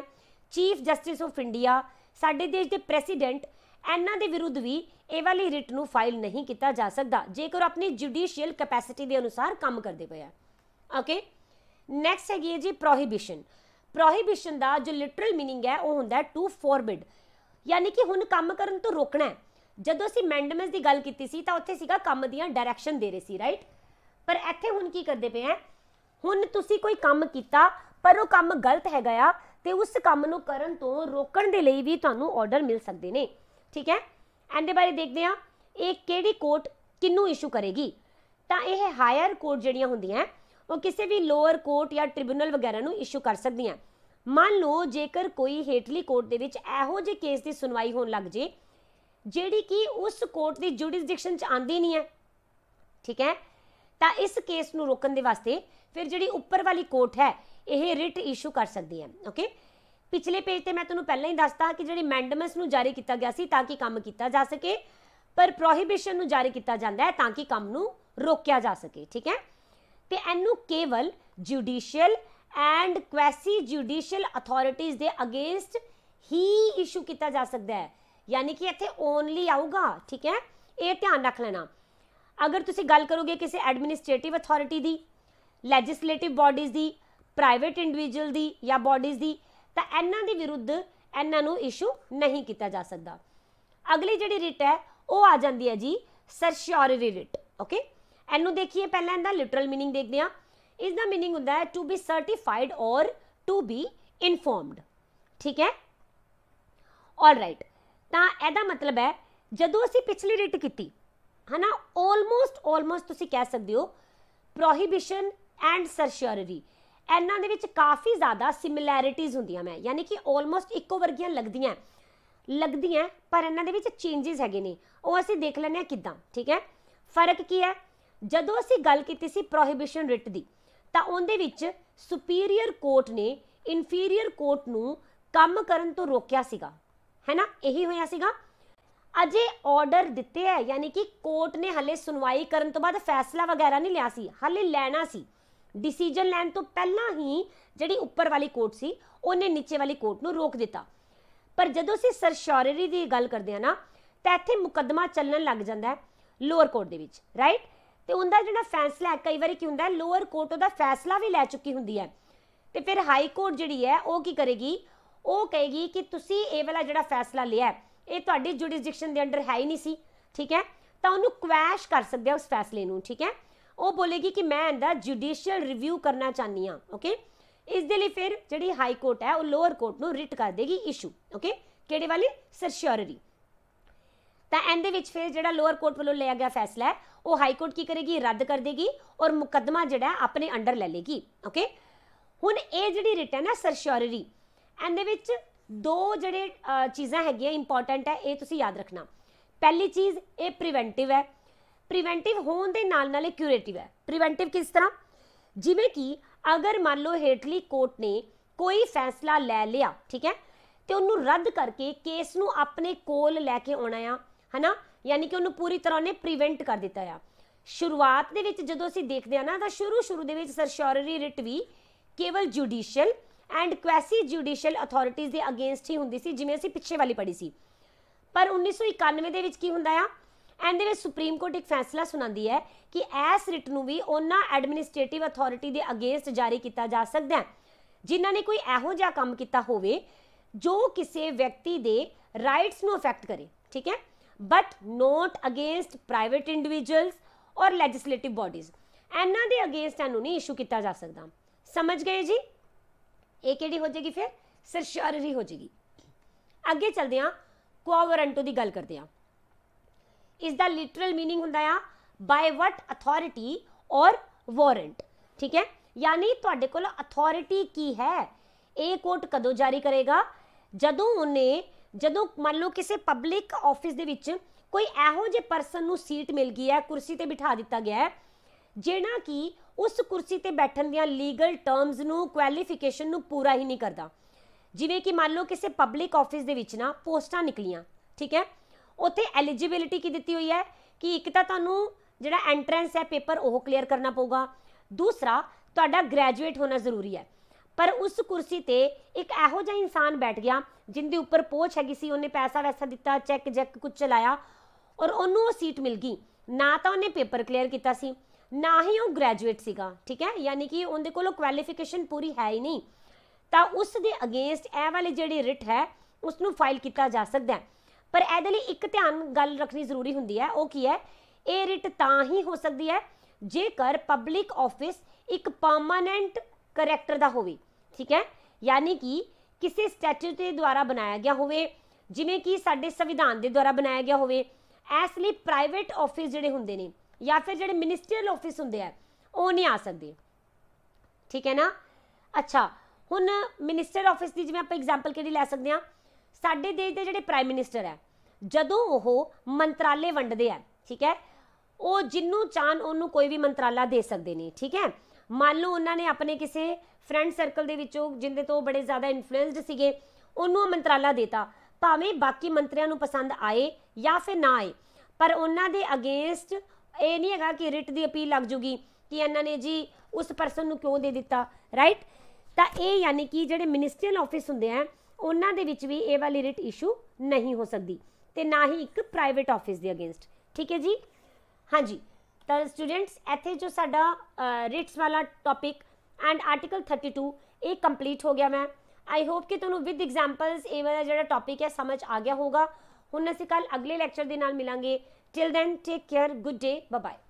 ਚੀਫ ਜਸਟਿਸ ਆਫ ਇੰਡੀਆ ਸਾਡੇ ਦੇਸ਼ ਦੇ ਪ੍ਰੈਜ਼ੀਡੈਂਟ ਇਹਨਾਂ ਦੇ ਵਿਰੁੱਧ ਵੀ ਇਹ ਵਾਲੀ ਰਿਟ ਨੂੰ ਫਾਈਲ ਨਹੀਂ ਕੀਤਾ ਜਾ ਸਕਦਾ ਜੇਕਰ ਆਪਣੀ ਜੁਡੀਸ਼ੀਅਲ ਕੈਪੈਸਿਟੀ ਦੇ ਅਨੁਸਾਰ ਕੰਮ ਕਰਦੇ ਪਿਆ ਆ ਓਕੇ ਨੈਕਸਟ ਹੈਗੀ ਹੈ ਜੀ ਪ੍ਰੋਹਿਬਿਸ਼ਨ ਪ੍ਰੋਹਿਬਿਸ਼ਨ ਦਾ ਜੋ ਲਿਟਰਲ मीनिंग ਹੈ ਉਹ ਹੁੰਦਾ ਹੈ ਟੂ ਫੋਰਬਿਡ ਯਾਨੀ ਕਿ ਹੁਣ ਕੰਮ ਕਰਨ ਤੋਂ ਰੋਕਣਾ ਹੈ ਜਦੋਂ ਅਸੀਂ ਮੈਂਡਮੈਂਟਸ ਦੀ ਗੱਲ ਕੀਤੀ ਸੀ ਤਾਂ ਉੱਥੇ ਸੀਗਾ ਕੰਮ ਦੀਆਂ ਡਾਇਰੈਕਸ਼ਨ ਦੇ ਰਹੇ ਸੀ ਰਾਈਟ ਪਰ ਇੱਥੇ ਹੁਣ ਕੀ ਕਰਦੇ ਪਏ ਆ ਹੁਣ ਤੁਸੀਂ ਕੋਈ ਕੰਮ ਕੀਤਾ ਪਰ ਉਹ ਕੰਮ ਗਲਤ ਹੈਗਾ ਆ ਤੇ ਉਸ ਕੰਮ ਨੂੰ ਕਰਨ ਤੋਂ ਰੋਕਣ ਦੇ ਲਈ ਵੀ ਤੁਹਾਨੂੰ ਆਰਡਰ ਮਿਲ ਸਕਦੇ ਨੇ ਠੀਕ ਹੈ ਐਂਡੇ ਦੇ ਬਾਰੇ ਦੇਖਦੇ ਆ ਇਹ ਕਿਹੜੀ ਕੋਰਟ ਕਿੰਨੂੰ ਇਸ਼ੂ ਕਰੇਗੀ ਤਾਂ ਇਹ ਹਾਇਰ ਕੋਰਟ ਜਿਹੜੀਆਂ ਹੁੰਦੀਆਂ ਉਹ ਕਿਸੇ ਵੀ ਲੋਅਰ ਕੋਰਟ ਜਾਂ ਟ੍ਰਿਬਿਊਨਲ ਵਗੈਰਾ ਨੂੰ ਇਸ਼ੂ ਕਰ ਸਕਦੀਆਂ ਮੰਨ ਲਓ ਜੇਕਰ ਕੋਈ ਹੇਠਲੀ ਕੋਰਟ ਦੇ ਵਿੱਚ ਇਹੋ ਜਿਹੇ ਕੇਸ ਦੀ ਸੁਣਵਾਈ ਹੋਣ ਲੱਗ ਜੇ ਜਿਹੜੀ ਕਿ ਉਸ ਕੋਰਟ ਦੀ ਜੁਰਿਸਡਿਕਸ਼ਨ 'ਚ ਆਂਦੀ ਨਹੀਂ ਹੈ ਠੀਕ ਹੈ ਤਾਂ ਇਸ ਕੇਸ ਨੂੰ ਰੋਕਣ ਦੇ ਵਾਸਤੇ ਫਿਰ ਜਿਹੜੀ ਉੱਪਰ ਵਾਲੀ ਕੋਰਟ ਹੈ ਇਹ ਰਿਟ ਇਸ਼ੂ ਕਰ ਸਕਦੀ ਹੈ ਓਕੇ ਪਿਛਲੇ ਪੇਜ ਤੇ ਮੈਂ ਤੁਹਾਨੂੰ ਪਹਿਲਾਂ ਹੀ ਦੱਸਤਾ ਕਿ ਜਿਹੜੀ ਮੈਂਡਮਸ ਨੂੰ ਜਾਰੀ ਕੀਤਾ ਗਿਆ ਸੀ ਤਾਂ ਕਿ ਕੰਮ ਕੀਤਾ ਜਾ ਸਕੇ ਪਰ ਪ੍ਰੋਹਿਬਿਸ਼ਨ ਨੂੰ ਜਾਰੀ ਕੀਤਾ ਜਾਂਦਾ ਹੈ ਤਾਂ ਕਿ ਕੰਮ ਨੂੰ ਰੋਕਿਆ ਜਾ ਸਕੇ ਠੀਕ ਹੈ ਤੇ ਇਹਨੂੰ ਕੇਵਲ ਜੁਡੀਸ਼ੀਅਲ ਐਂਡ ਕੁਐਸੀ ਜੁਡੀਸ਼ੀਅਲ ਅਥਾਰਟੀਆਂ ਦੇ ਅਗੇਂਸਟ ਹੀ ਇਸ਼ੂ ਕੀਤਾ ਜਾ ਸਕਦਾ ਹੈ ਯਾਨੀ ਕਿ ਇੱਥੇ ਓਨਲੀ ਆਊਗਾ ਠੀਕ ਹੈ ਇਹ ਧਿਆਨ ਰੱਖ ਲੈਣਾ ਅਗਰ ਤੁਸੀਂ ਗੱਲ ਕਰੋਗੇ ਕਿਸੇ ਐਡਮਿਨਿਸਟ੍ਰੇਟਿਵ ਅਥਾਰਟੀ ਦੀ ਲੈਜਿਸਲੇਟਿਵ ਬਾਡੀਜ਼ ਦੀ ਪ੍ਰਾਈਵੇਟ ਇੰਡੀਵਿਜੂਅਲ ਦੀ ਜਾਂ ਬਾਡੀਜ਼ ਦੀ ਤਾਂ ਇਹਨਾਂ ਦੇ ਵਿਰੁੱਧ ਇਹਨਾਂ ਨੂੰ ਇਸ਼ੂ ਨਹੀਂ ਕੀਤਾ ਜਾ ਸਕਦਾ ਅਗਲੀ ਜਿਹੜੀ ਰਿਟ ਹੈ ਉਹ ਆ ਜਾਂਦੀ ਹੈ ਜੀ ਸਰਸ਼ਿਓਰੀ ਰਿਟ ਓਕੇ ਇਹਨੂੰ ਦੇਖੀਏ ਪਹਿਲਾਂ ਇਹਦਾ ਲਿਟਰਲ मीनिंग ਦੇਖਦੇ ਆ ਇਸ ਦਾ मीनिंग ਹੁੰਦਾ ਹੈ ਟੂ ਬੀ ਸਰਟੀਫਾਈਡ ਔਰ ਟੂ ਬੀ ਇਨਫੋਰਮਡ ਠੀਕ ਹੈ ਆਲ ਰਾਈਟ ਤਾਂ ਇਹਦਾ ਮਤਲਬ ਹੈ ਜਦੋਂ ਅਸੀਂ ਪਿਛਲੀ ਰਿਟ ਕੀਤੀ ਹਨਾ ਆਲਮੋਸਟ ਆਲਮੋਸਟ ਤੁਸੀਂ ਕਹਿ ਸਕਦੇ ਹੋ ਪ੍ਰੋਹਿਬਿਸ਼ਨ ਐਂਡ ਸਰਸ਼ਰਰੀ ਇਹਨਾਂ ਦੇ ਵਿੱਚ ਕਾਫੀ ਜ਼ਿਆਦਾ ਸਿਮਿਲੈਰਿਟੀਜ਼ ਹੁੰਦੀਆਂ ਮੈਂ ਯਾਨੀ ਕਿ ਆਲਮੋਸਟ ਇੱਕੋ ਵਰਗੀਆਂ ਲੱਗਦੀਆਂ ਲੱਗਦੀਆਂ ਪਰ ਇਹਨਾਂ ਦੇ ਵਿੱਚ ਚੇਂजेस ਹੈਗੇ ਨੇ ਉਹ ਅਸੀਂ ਦੇਖ ਲੈਨੇ ਆ ਕਿਦਾਂ ਠੀਕ ਹੈ ਫਰਕ ਕੀ ਹੈ ਜਦੋਂ ਅਸੀਂ ਗੱਲ ਕੀਤੀ ਸੀ ਪ੍ਰੋਹਿਬਿਸ਼ਨ ਰਿਟ ਦੀ ਤਾਂ ਉਹਦੇ ਵਿੱਚ ਸੁਪੀਰੀਅਰ ਕੋਰਟ ਨੇ ਇਨਫੀਰੀਅਰ ਕੋਰਟ ਨੂੰ ਕੰਮ ਕਰਨ ਤੋਂ ਰੋਕਿਆ ਸੀਗਾ ਹੈਨਾ ਇਹੀ ਹੋਇਆ ਸੀਗਾ ਅਜੇ ਆਰਡਰ ਦਿੱਤੇ ਹੈ ਯਾਨੀ ਕਿ ਕੋਰਟ ਨੇ ਹਲੇ ਸੁਣਵਾਈ ਕਰਨ ਤੋਂ ਬਾਅਦ ਫੈਸਲਾ ਵਗੈਰਾ ਨਹੀਂ ਲਿਆ ਸੀ ਹਲੇ ਲੈਣਾ ਸੀ ਡਿਸੀਜਨ ਲੈਣ ਤੋਂ ਪਹਿਲਾਂ ਹੀ ਜਿਹੜੀ ਉੱਪਰ ਵਾਲੀ ਕੋਰਟ ਸੀ ਉਹਨੇ ਨੀਚੇ ਵਾਲੀ ਕੋਰਟ ਨੂੰ ਰੋਕ ਦਿੱਤਾ ਪਰ ਜਦੋਂ ਅਸੀਂ ਸਰਸ਼ੌਰੀ ਦੀ ਗੱਲ ਕਰਦੇ ਆ ਨਾ ਤਾਂ ਇੱਥੇ ਮੁਕੱਦਮਾ ਚੱਲਣ ਲੱਗ ਜਾਂਦਾ ਹੈ ਲੋਅਰ ਕੋਰਟ ਦੇ ਵਿੱਚ ਰਾਈਟ ਤੇ ਉਹਦਾ ਜਿਹੜਾ ਫੈਸਲਾ ਹੈ ਕਈ ਵਾਰੀ ਕੀ ਹੁੰਦਾ ਹੈ ਲੋਅਰ ਕੋਰਟ ਉਹਦਾ ਫੈਸਲਾ ਵੀ ਲੈ ਚੁੱਕੀ ਹੁੰਦੀ ਹੈ ਤੇ ਫਿਰ ਹਾਈ ਕੋਰਟ ਜਿਹੜੀ ਹੈ ਉਹ ਕੀ ਕਰੇਗੀ ਉਹ ਕਹੇਗੀ ਕਿ ਤੁਸੀਂ ਇਹ ਵਾਲਾ ਜਿਹੜਾ ਫੈਸਲਾ ਲਿਆ ਇਹ ਤੁਹਾਡੀ ਜੁਰਿਸਡਿਕਸ਼ਨ ਦੇ ਅੰਡਰ ਹੈ ਹੀ ਨਹੀਂ ਸੀ ਠੀਕ ਹੈ ਤਾਂ ਉਹਨੂੰ ਕੁਐਸ਼ ਕਰ ਸਕਦੇ ਆ ਉਸ ਫੈਸਲੇ ਨੂੰ ਠੀਕ ਹੈ ਉਹ ਬੋਲੇਗੀ ਕਿ ਮੈਂ ਇਹਦਾ ਜੁਡੀਸ਼ੀਅਲ ਰਿਵਿਊ ਕਰਨਾ ਚਾਹਨੀ ਆ ਓਕੇ ਇਸ ਦੇ ਲਈ ਫਿਰ ਜਿਹੜੀ ਹਾਈ ਕੋਰਟ ਹੈ ਉਹ ਲੋਅਰ ਕੋਰਟ ਨੂੰ ਰਿਟ ਕਰ ਦੇਗੀ ਇਸ਼ੂ ਓਕੇ ਕਿਹੜੇ ਵਾਲੀ ਸਰਸ਼ਿਓਰਿਟੀ ਤਾਂ ਇਹਦੇ ਵਿੱਚ ਫਿਰ ਜਿਹੜਾ ਲੋਅਰ ਕੋਰਟ ਵੱਲੋਂ ਲਿਆ ਗਿਆ ਫੈਸਲਾ ਹੈ ਉਹ ਹਾਈ ਕੋਰਟ ਕੀ ਕਰੇਗੀ ਰੱਦ ਕਰ ਦੇਗੀ ਔਰ ਮੁਕੱਦਮਾ ਜਿਹੜਾ ਆਪਣੇ ਅੰਡਰ ਲੈ ਲੇਗੀ ਓਕੇ ਹੁਣ ਇਹ ਜਿਹੜੀ ਰਿਟ ਹੈ ਨਾ ਸਰਸ਼ਿਓਰਰੀ ਇਹਦੇ ਵਿੱਚ ਦੋ ਜਿਹੜੇ ਚੀਜ਼ਾਂ ਹੈਗੀਆਂ ਇੰਪੋਰਟੈਂਟ ਹੈ ਇਹ ਤੁਸੀਂ ਯਾਦ ਰੱਖਣਾ ਪਹਿਲੀ ਚੀਜ਼ ਇਹ ਪ੍ਰੀਵੈਂਟਿਵ ਹੈ ਪ੍ਰੀਵੈਂਟਿਵ ਹੋਣ ਦੇ ਨਾਲ ਨਾਲ ਇਹ ਕਿਊਰੇਟਿਵ ਹੈ ਪ੍ਰੀਵੈਂਟਿਵ ਕਿਸ ਤਰ੍ਹਾਂ ਜਿਵੇਂ ਕਿ ਅਗਰ ਮੰਨ ਲਓ ਹੇਟਲੀ ਕੋਰਟ ਨੇ ਕੋਈ ਫੈਸਲਾ ਲੈ ਲਿਆ ਠੀਕ ਹੈ ਤੇ ਉਹਨੂੰ ਰੱਦ ਕਰਕੇ ਕੇਸ ਨੂੰ ਆਪਣੇ ਕੋਲ ਲੈ ਕੇ ਆਉਣਾ ਆ ਹਨਾ ਯਾਨੀ ਕਿ ਉਹਨੂੰ ਪੂਰੀ ਤਰ੍ਹਾਂ ਨੇ ਪ੍ਰੀਵੈਂਟ ਕਰ ਦਿੱਤਾ ਆ ਸ਼ੁਰੂਆਤ ਦੇ ਵਿੱਚ ਜਦੋਂ ਅਸੀਂ ਦੇਖਦੇ ਆ ਨਾ ਤਾਂ ਸ਼ੁਰੂ ਸ਼ੁਰੂ ਦੇ ਵਿੱਚ ਸਰਸ਼ੋਰਰੀ ਰਿਟ ਵੀ ਕੇਵਲ ਜੁਡੀਸ਼ੀਅਲ ਐਂਡ ਕੁਐਸੀ ਜੁਡੀਸ਼ੀਅਲ ਅਥਾਰਟੀਆਂ ਦੇ ਅਗੇਂਸਟ ਹੀ ਹੁੰਦੀ ਸੀ ਜਿਵੇਂ ਅਸੀਂ ਪਿੱਛੇ ਵਾਲੀ ਪੜ੍ਹੀ ਸੀ ਪਰ 1991 ਦੇ ਵਿੱਚ ਕੀ ਹੁੰਦਾ ਆ ਐਂਡ ਦੇ ਵਿੱਚ ਸੁਪਰੀਮ ਕੋਰਟ ਇੱਕ ਫੈਸਲਾ ਸੁਣਾਉਂਦੀ ਹੈ ਕਿ ਐਸ ਰਿਟ ਨੂੰ ਵੀ ਉਹਨਾਂ ਐਡਮਿਨਿਸਟ੍ਰੇਟਿਵ ਅਥਾਰਟੀ ਦੇ ਅਗੇਂਸਟ ਜਾਰੀ ਕੀਤਾ ਜਾ ਸਕਦਾ ਹੈ ਜਿਨ੍ਹਾਂ ਨੇ ਕੋਈ ਇਹੋ ਜਿਹਾ ਕੰਮ ਕੀਤਾ ਹੋਵੇ ਜੋ ਕਿਸੇ ਵਿਅਕਤੀ ਦੇ ਰਾਈਟਸ ਨੂੰ ਅਫੈਕਟ ਕਰੇ ਠੀਕ ਹੈ but not against private individuals ਔਰ ਲੈਜਿਸਲੇਟਿਵ ਬਾਡੀਜ਼ ਇਹਨਾਂ ਦੇ ਅਗੇਂਸਟ ਇਹਨੂੰ ਨਹੀਂ ਇਸ਼ੂ ਕੀਤਾ ਜਾ ਸਕਦਾ ਸਮਝ ਗਏ ਜੀ ਇਹ ਕਿਹੜੀ ਹੋ ਜਾਏਗੀ ਫਿਰ ਸਰਸ਼ਰਰੀ ਹੋ ਜਾਏਗੀ ਅੱਗੇ ਚਲਦੇ ਹਾਂ ਕੋਵਰੰਟੋ ਦੀ ਗੱਲ ਕਰਦੇ ਹਾਂ ਇਸ ਦਾ ਲਿਟਰਲ मीनिंग ਹੁੰਦਾ ਆ ਬਾਈ ਵਟ ਅਥਾਰਟੀ ਔਰ ਵਾਰੰਟ ਠੀਕ ਹੈ ਯਾਨੀ ਤੁਹਾਡੇ ਕੋਲ ਅਥਾਰਟੀ ਕੀ ਹੈ ਇਹ ਕੋਰਟ ਕਦੋਂ ਜਾਰੀ ਕਰੇਗਾ ਜਦੋਂ ਉਹਨੇ ਜਦੋਂ ਮੰਨ ਲਓ ਕਿਸੇ ਪਬਲਿਕ ਆਫਿਸ ਦੇ ਵਿੱਚ ਕੋਈ ਇਹੋ ਜਿਹੇ ਪਰਸਨ ਨੂੰ ਸੀਟ ਮਿਲ ਗਈ ਹੈ ਕੁਰਸੀ ਤੇ ਬਿਠਾ ਦਿੱਤਾ ਗਿਆ ਹੈ ਜਿਹੜਾ ਕਿ ਉਸ ਕੁਰਸੀ ਤੇ ਬੈਠਣ ਦੀਆਂ ਲੀਗਲ ਟਰਮਸ ਨੂੰ ਕੁਆਲੀਫਿਕੇਸ਼ਨ ਨੂੰ ਪੂਰਾ ਹੀ ਨਹੀਂ ਕਰਦਾ ਜਿਵੇਂ ਕਿ ਮੰਨ ਲਓ ਕਿਸੇ ਪਬਲਿਕ ਆਫਿਸ ਦੇ ਵਿੱਚ ਨਾ ਪੋਸਟਾਂ ਨਿਕਲੀਆਂ ਠੀਕ ਹੈ ਉੱਥੇ ਐਲੀਜੀਬਿਲਿਟੀ ਕੀ ਦਿੱਤੀ ਹੋਈ ਹੈ ਕਿ ਇੱਕ ਤਾਂ ਤੁਹਾਨੂੰ ਜਿਹੜਾ ਐਂਟਰੈਂਸ ਹੈ ਪੇਪਰ ਉਹ ਕਲੀਅਰ ਕਰਨਾ ਪਊਗਾ ਦੂਸਰਾ ਤੁਹਾਡਾ ਗ੍ਰੈਜੂਏਟ ਹੋਣਾ ਜ਼ਰੂਰੀ ਹੈ ਪਰ ਉਸ ਕੁਰਸੀ ਤੇ ਇੱਕ ਇਹੋ ਜਿਹਾ ਇਨਸਾਨ ਬੈਠ ਗਿਆ ਜਿੰਦੇ ਉੱਪਰ ਪੋਚ ਹੈਗੀ ਸੀ ਉਹਨੇ ਪੈਸਾ ਵੈਸਾ ਦਿੱਤਾ ਚੈੱਕ ਜੈੱਕ ਕੁਝ ਚਲਾਇਆ ਔਰ ਉਹਨੂੰ ਉਹ ਸੀਟ ਮਿਲ ਗਈ ਨਾ ਤਾਂ ਉਹਨੇ ਪੇਪਰ ਕਲੀਅਰ ਕੀਤਾ ਸੀ ਨਾ ਹੀ ਉਹ ਗ੍ਰੈਜੂਏਟ ਸੀਗਾ ਠੀਕ ਹੈ ਯਾਨੀ ਕਿ ਉਹਦੇ ਕੋਲ ਕੁਆਲੀਫਿਕੇਸ਼ਨ ਪੂਰੀ ਹੈ ਹੀ ਨਹੀਂ ਤਾਂ ਉਸ ਦੇ ਅਗੇਂਸਟ ਇਹ ਵਾਲੇ ਜਿਹੜੇ ਰਿਟ ਹੈ ਉਸ ਨੂੰ ਫਾਈਲ ਕੀਤਾ ਜਾ ਸਕਦਾ ਹੈ ਪਰ ਇਹਦੇ ਲਈ ਇੱਕ ਧਿਆਨ ਗੱਲ ਰੱਖਣੀ ਜ਼ਰੂਰੀ ਹੁੰਦੀ ਹੈ ਉਹ ਕੀ ਹੈ ਇਹ ਰਿਟ ਤਾਂ ਹੀ ਹੋ ਸਕਦੀ ਹੈ ਜੇਕਰ ਪਬਲਿਕ ਆਫਿਸ ਇੱਕ ਪਰਮਨੈਂਟ ਕਰੈਕਟਰ ਦਾ ਹੋਵੇ ਠੀਕ ਹੈ ਯਾਨੀ ਕਿ ਕਿਸੇ ਸਟੈਚੂਟ ਦੇ ਦੁਆਰਾ ਬਣਾਇਆ ਗਿਆ ਹੋਵੇ ਜਿਵੇਂ ਕਿ ਸਾਡੇ ਸੰਵਿਧਾਨ ਦੇ ਦੁਆਰਾ ਬਣਾਇਆ ਗਿਆ ਹੋਵੇ ਇਸ ਲਈ ਪ੍ਰਾਈਵੇਟ ਆਫਿਸ ਜਿਹੜੇ ਹੁੰਦੇ ਨੇ ਜਾਂ ਫਿਰ ਜਿਹੜੇ ਮਿਨਿਸਟਰੀਅਲ ਆਫਿਸ ਹੁੰਦੇ ਆ ਉਹ ਨਹੀਂ ਆ ਸਕਦੇ ਠੀਕ ਹੈ ਨਾ ਅੱਛਾ ਹੁਣ ਮਿਨਿਸਟਰ ਆਫਿਸ ਦੀ ਜਿਵੇਂ ਆਪਾਂ ਐਗਜ਼ਾਮਪਲ ਕਿਹੜੀ ਲੈ ਸਕਦੇ ਆ ਸਾਡੇ ਦੇਸ਼ ਦੇ ਜਿਹੜੇ ਪ੍ਰਾਈਮ ਮਿਨਿਸਟਰ ਹੈ ਜਦੋਂ ਉਹ ਮੰਤਰਾਲੇ ਵੰਡਦੇ ਆ ਠੀਕ ਹੈ ਉਹ ਜਿੰਨੂੰ ਚਾਹਨ ਉਹਨੂੰ ਕੋਈ ਵੀ ਮੰਤਰਾਲਾ ਦੇ ਸਕਦੇ ਨੇ ਠੀਕ ਹੈ ਮੰਨ ਲਓ ਉਹਨਾਂ ਨੇ ਆਪਣੇ ਕਿਸੇ ਫਰੈਂਡ ਸਰਕਲ ਦੇ ਵਿੱਚੋਂ ਜਿੰਦੇ ਤੋਂ ਬੜੇ ਜ਼ਿਆਦਾ ਇਨਫਲੂਐਂਸਡ ਸੀਗੇ ਉਹਨੂੰ ਮੰਤਰਾਲਾ ਦਿੱਤਾ ਭਾਵੇਂ ਬਾਕੀ ਮੰਤਰੀਆਂ ਨੂੰ ਪਸੰਦ ਆਏ ਜਾਂ ਫਿਰ ਨਾ ਆਏ ਪਰ ਉਹਨਾਂ ਦੇ ਅਗੇਂਸਟ ਇਹ ਨਹੀਂ ਹੈਗਾ ਕਿ ਰਿਟ ਦੀ ਅਪੀਲ ਲੱਗ ਜੂਗੀ ਕਿ ਇਹਨਾਂ ਨੇ ਜੀ ਉਸ ਪਰਸਨ ਨੂੰ ਕਿਉਂ ਦੇ ਦਿੱਤਾ ਰਾਈਟ ਤਾਂ ਇਹ ਯਾਨੀ ਕਿ ਜਿਹੜੇ ਮਿਨਿਸਟਰੀਅਲ ਆਫਿਸ ਹੁੰਦੇ ਆ ਉਹਨਾਂ ਦੇ ਵਿੱਚ ਵੀ ਇਹ ਵਾਲੀ ਰਿਟ ਇਸ਼ੂ ਨਹੀਂ ਹੋ ਸਕਦੀ ਤੇ ਨਾ ਹੀ ਇੱਕ ਪ੍ਰਾਈਵੇਟ ਆਫਿਸ ਦੇ ਅਗੇਂਸਟ ਠੀਕ ਹੈ ਜੀ ਹਾਂਜੀ ਤਾਂ ਸਟੂਡੈਂਟਸ ਇੱਥੇ ਜੋ ਸਾਡਾ ਰਿਟਸ ਵਾਲਾ ਟੌਪਿਕ ਐਂਡ ਆਰਟੀਕਲ 32 ਇਹ ਕੰਪਲੀਟ ਹੋ ਗਿਆ ਮੈਂ ਆਈ ਹੋਪ ਕਿ ਤੁਹਾਨੂੰ ਵਿਦ ਐਗਜ਼ਾਮਪਲਸ ਇਹ ਵਾਲਾ ਜਿਹੜਾ ਟੌਪਿਕ ਹੈ ਸਮਝ ਆ ਗਿਆ ਹੋਗਾ ਹੁਣ ਅਸੀਂ ਕੱਲ ਅਗਲੇ ਲੈਕਚਰ ਦੇ ਨਾਲ ਮਿਲਾਂਗੇ till then take care good day bye